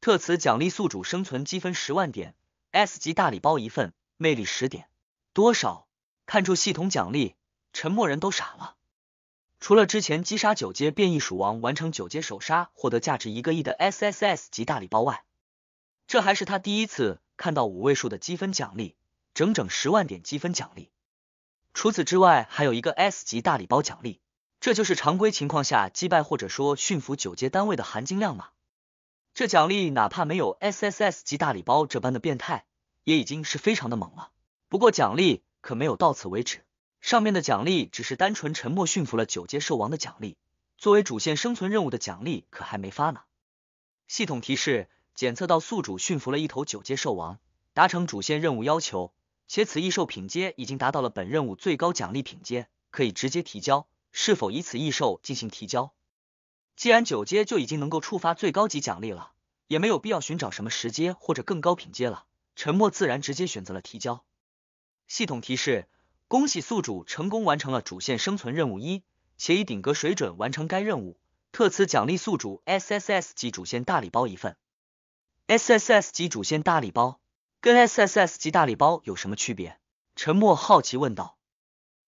特此奖励宿主生存积分十万点，S 级大礼包一份，魅力十点。多少？看住系统奖励，沉默人都傻了。除了之前击杀九阶变异鼠王，完成九阶首杀，获得价值一个亿的 S S S 级大礼包外，这还是他第一次看到五位数的积分奖励，整整十万点积分奖励。除此之外，还有一个 S 级大礼包奖励，这就是常规情况下击败或者说驯服九阶单位的含金量嘛。这奖励哪怕没有 SSS 级大礼包这般的变态，也已经是非常的猛了。不过奖励可没有到此为止，上面的奖励只是单纯沉默驯服了九阶兽王的奖励，作为主线生存任务的奖励可还没发呢。系统提示：检测到宿主驯服了一头九阶兽王，达成主线任务要求。且此异兽品阶已经达到了本任务最高奖励品阶，可以直接提交。是否以此异兽进行提交？既然九阶就已经能够触发最高级奖励了，也没有必要寻找什么十阶或者更高品阶了。沉默自然直接选择了提交。系统提示：恭喜宿主成功完成了主线生存任务一，且以顶格水准完成该任务，特此奖励宿主 S S S 级主线大礼包一份。S S S 级主线大礼包。跟 SSS 级大礼包有什么区别？沉默好奇问道。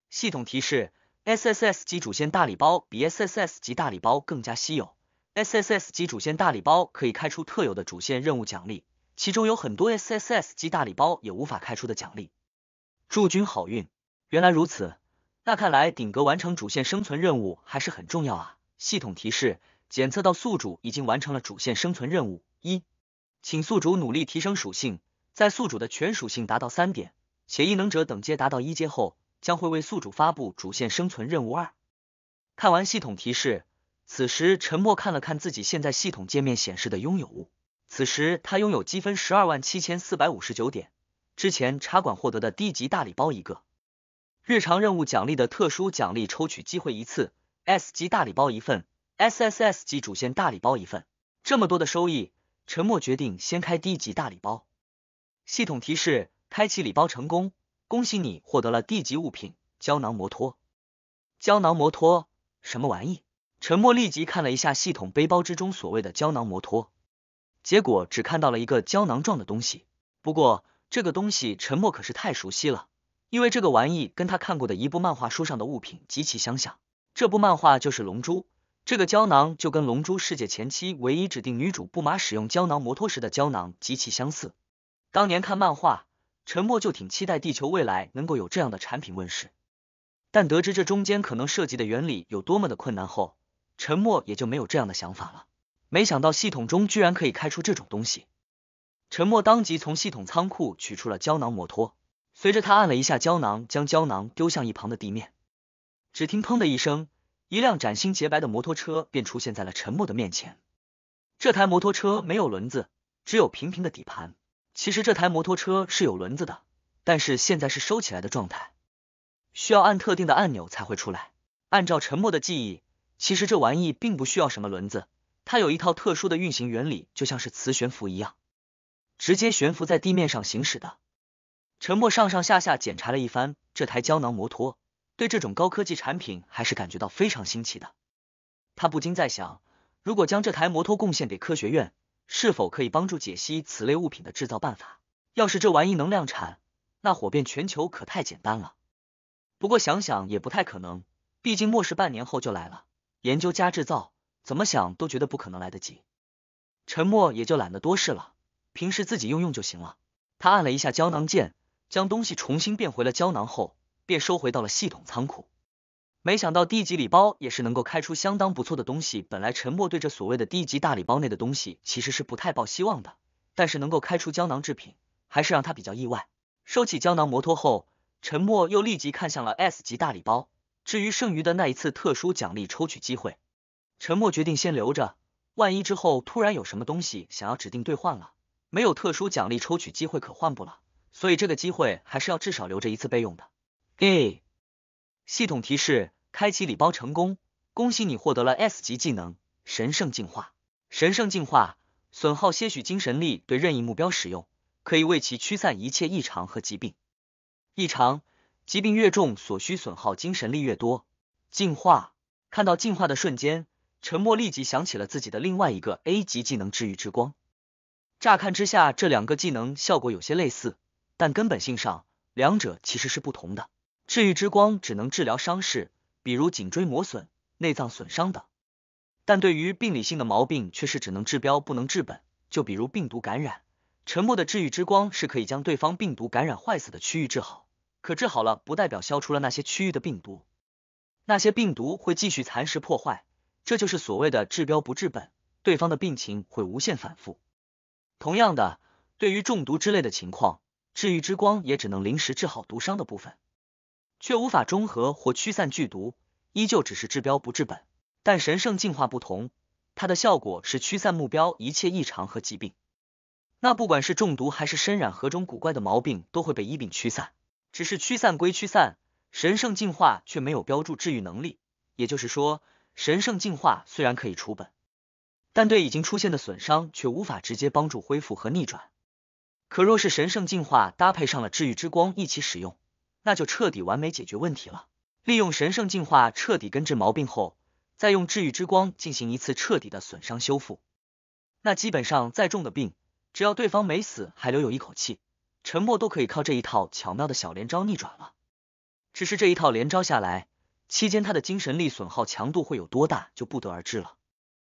系统提示：SSS 级主线大礼包比 SSS 级大礼包更加稀有，SSS 级主线大礼包可以开出特有的主线任务奖励，其中有很多 SSS 级大礼包也无法开出的奖励。祝君好运。原来如此，那看来顶格完成主线生存任务还是很重要啊。系统提示：检测到宿主已经完成了主线生存任务一，请宿主努力提升属性。在宿主的全属性达到三点，且异能者等阶达到一阶后，将会为宿主发布主线生存任务二。看完系统提示，此时陈默看了看自己现在系统界面显示的拥有物，此时他拥有积分十二万七千四百五十九点，之前茶馆获得的低级大礼包一个，日常任务奖励的特殊奖励抽取机会一次，S 级大礼包一份，SSS 级主线大礼包一份。这么多的收益，陈默决定先开低级大礼包。系统提示：开启礼包成功，恭喜你获得了 D 级物品——胶囊摩托。胶囊摩托什么玩意？陈默立即看了一下系统背包之中所谓的胶囊摩托，结果只看到了一个胶囊状的东西。不过这个东西陈默可是太熟悉了，因为这个玩意跟他看过的一部漫画书上的物品极其相像。这部漫画就是《龙珠》，这个胶囊就跟《龙珠》世界前期唯一指定女主布玛使用胶囊摩托时的胶囊极其相似。当年看漫画，陈默就挺期待地球未来能够有这样的产品问世。但得知这中间可能涉及的原理有多么的困难后，陈默也就没有这样的想法了。没想到系统中居然可以开出这种东西，陈默当即从系统仓库取出了胶囊摩托。随着他按了一下胶囊，将胶囊丢向一旁的地面，只听砰的一声，一辆崭新洁白的摩托车便出现在了陈默的面前。这台摩托车没有轮子，只有平平的底盘。其实这台摩托车是有轮子的，但是现在是收起来的状态，需要按特定的按钮才会出来。按照沉默的记忆，其实这玩意并不需要什么轮子，它有一套特殊的运行原理，就像是磁悬浮一样，直接悬浮在地面上行驶的。沉默上上下下检查了一番这台胶囊摩托，对这种高科技产品还是感觉到非常新奇的。他不禁在想，如果将这台摩托贡献给科学院。是否可以帮助解析此类物品的制造办法？要是这玩意能量产，那火遍全球可太简单了。不过想想也不太可能，毕竟末世半年后就来了，研究加制造，怎么想都觉得不可能来得及。沉默也就懒得多试了，平时自己用用就行了。他按了一下胶囊键，将东西重新变回了胶囊后，便收回到了系统仓库。没想到低级礼包也是能够开出相当不错的东西。本来沉默对这所谓的低级大礼包内的东西其实是不太抱希望的，但是能够开出胶囊制品，还是让他比较意外。收起胶囊摩托后，沉默又立即看向了 S 级大礼包。至于剩余的那一次特殊奖励抽取机会，沉默决定先留着，万一之后突然有什么东西想要指定兑换了，没有特殊奖励抽取机会可换不了，所以这个机会还是要至少留着一次备用的。诶。系统提示：开启礼包成功，恭喜你获得了 S 级技能神圣进化。神圣进化，损耗些许精神力，对任意目标使用，可以为其驱散一切异常和疾病。异常、疾病越重，所需损耗精神力越多。进化，看到进化的瞬间，沉默立即想起了自己的另外一个 A 级技能治愈之光。乍看之下，这两个技能效果有些类似，但根本性上，两者其实是不同的。治愈之光只能治疗伤势，比如颈椎磨损、内脏损伤等，但对于病理性的毛病却是只能治标不能治本。就比如病毒感染，沉默的治愈之光是可以将对方病毒感染坏死的区域治好，可治好了不代表消除了那些区域的病毒，那些病毒会继续蚕食破坏，这就是所谓的治标不治本，对方的病情会无限反复。同样的，对于中毒之类的情况，治愈之光也只能临时治好毒伤的部分。却无法中和或驱散剧毒，依旧只是治标不治本。但神圣净化不同，它的效果是驱散目标一切异常和疾病。那不管是中毒还是身染何种古怪的毛病，都会被一并驱散。只是驱散归驱散，神圣净化却没有标注治愈能力。也就是说，神圣净化虽然可以除本，但对已经出现的损伤却无法直接帮助恢复和逆转。可若是神圣净化搭配上了治愈之光一起使用。那就彻底完美解决问题了。利用神圣净化彻底根治毛病后，再用治愈之光进行一次彻底的损伤修复，那基本上再重的病，只要对方没死还留有一口气，沉默都可以靠这一套巧妙的小连招逆转了。只是这一套连招下来，期间他的精神力损耗强度会有多大，就不得而知了。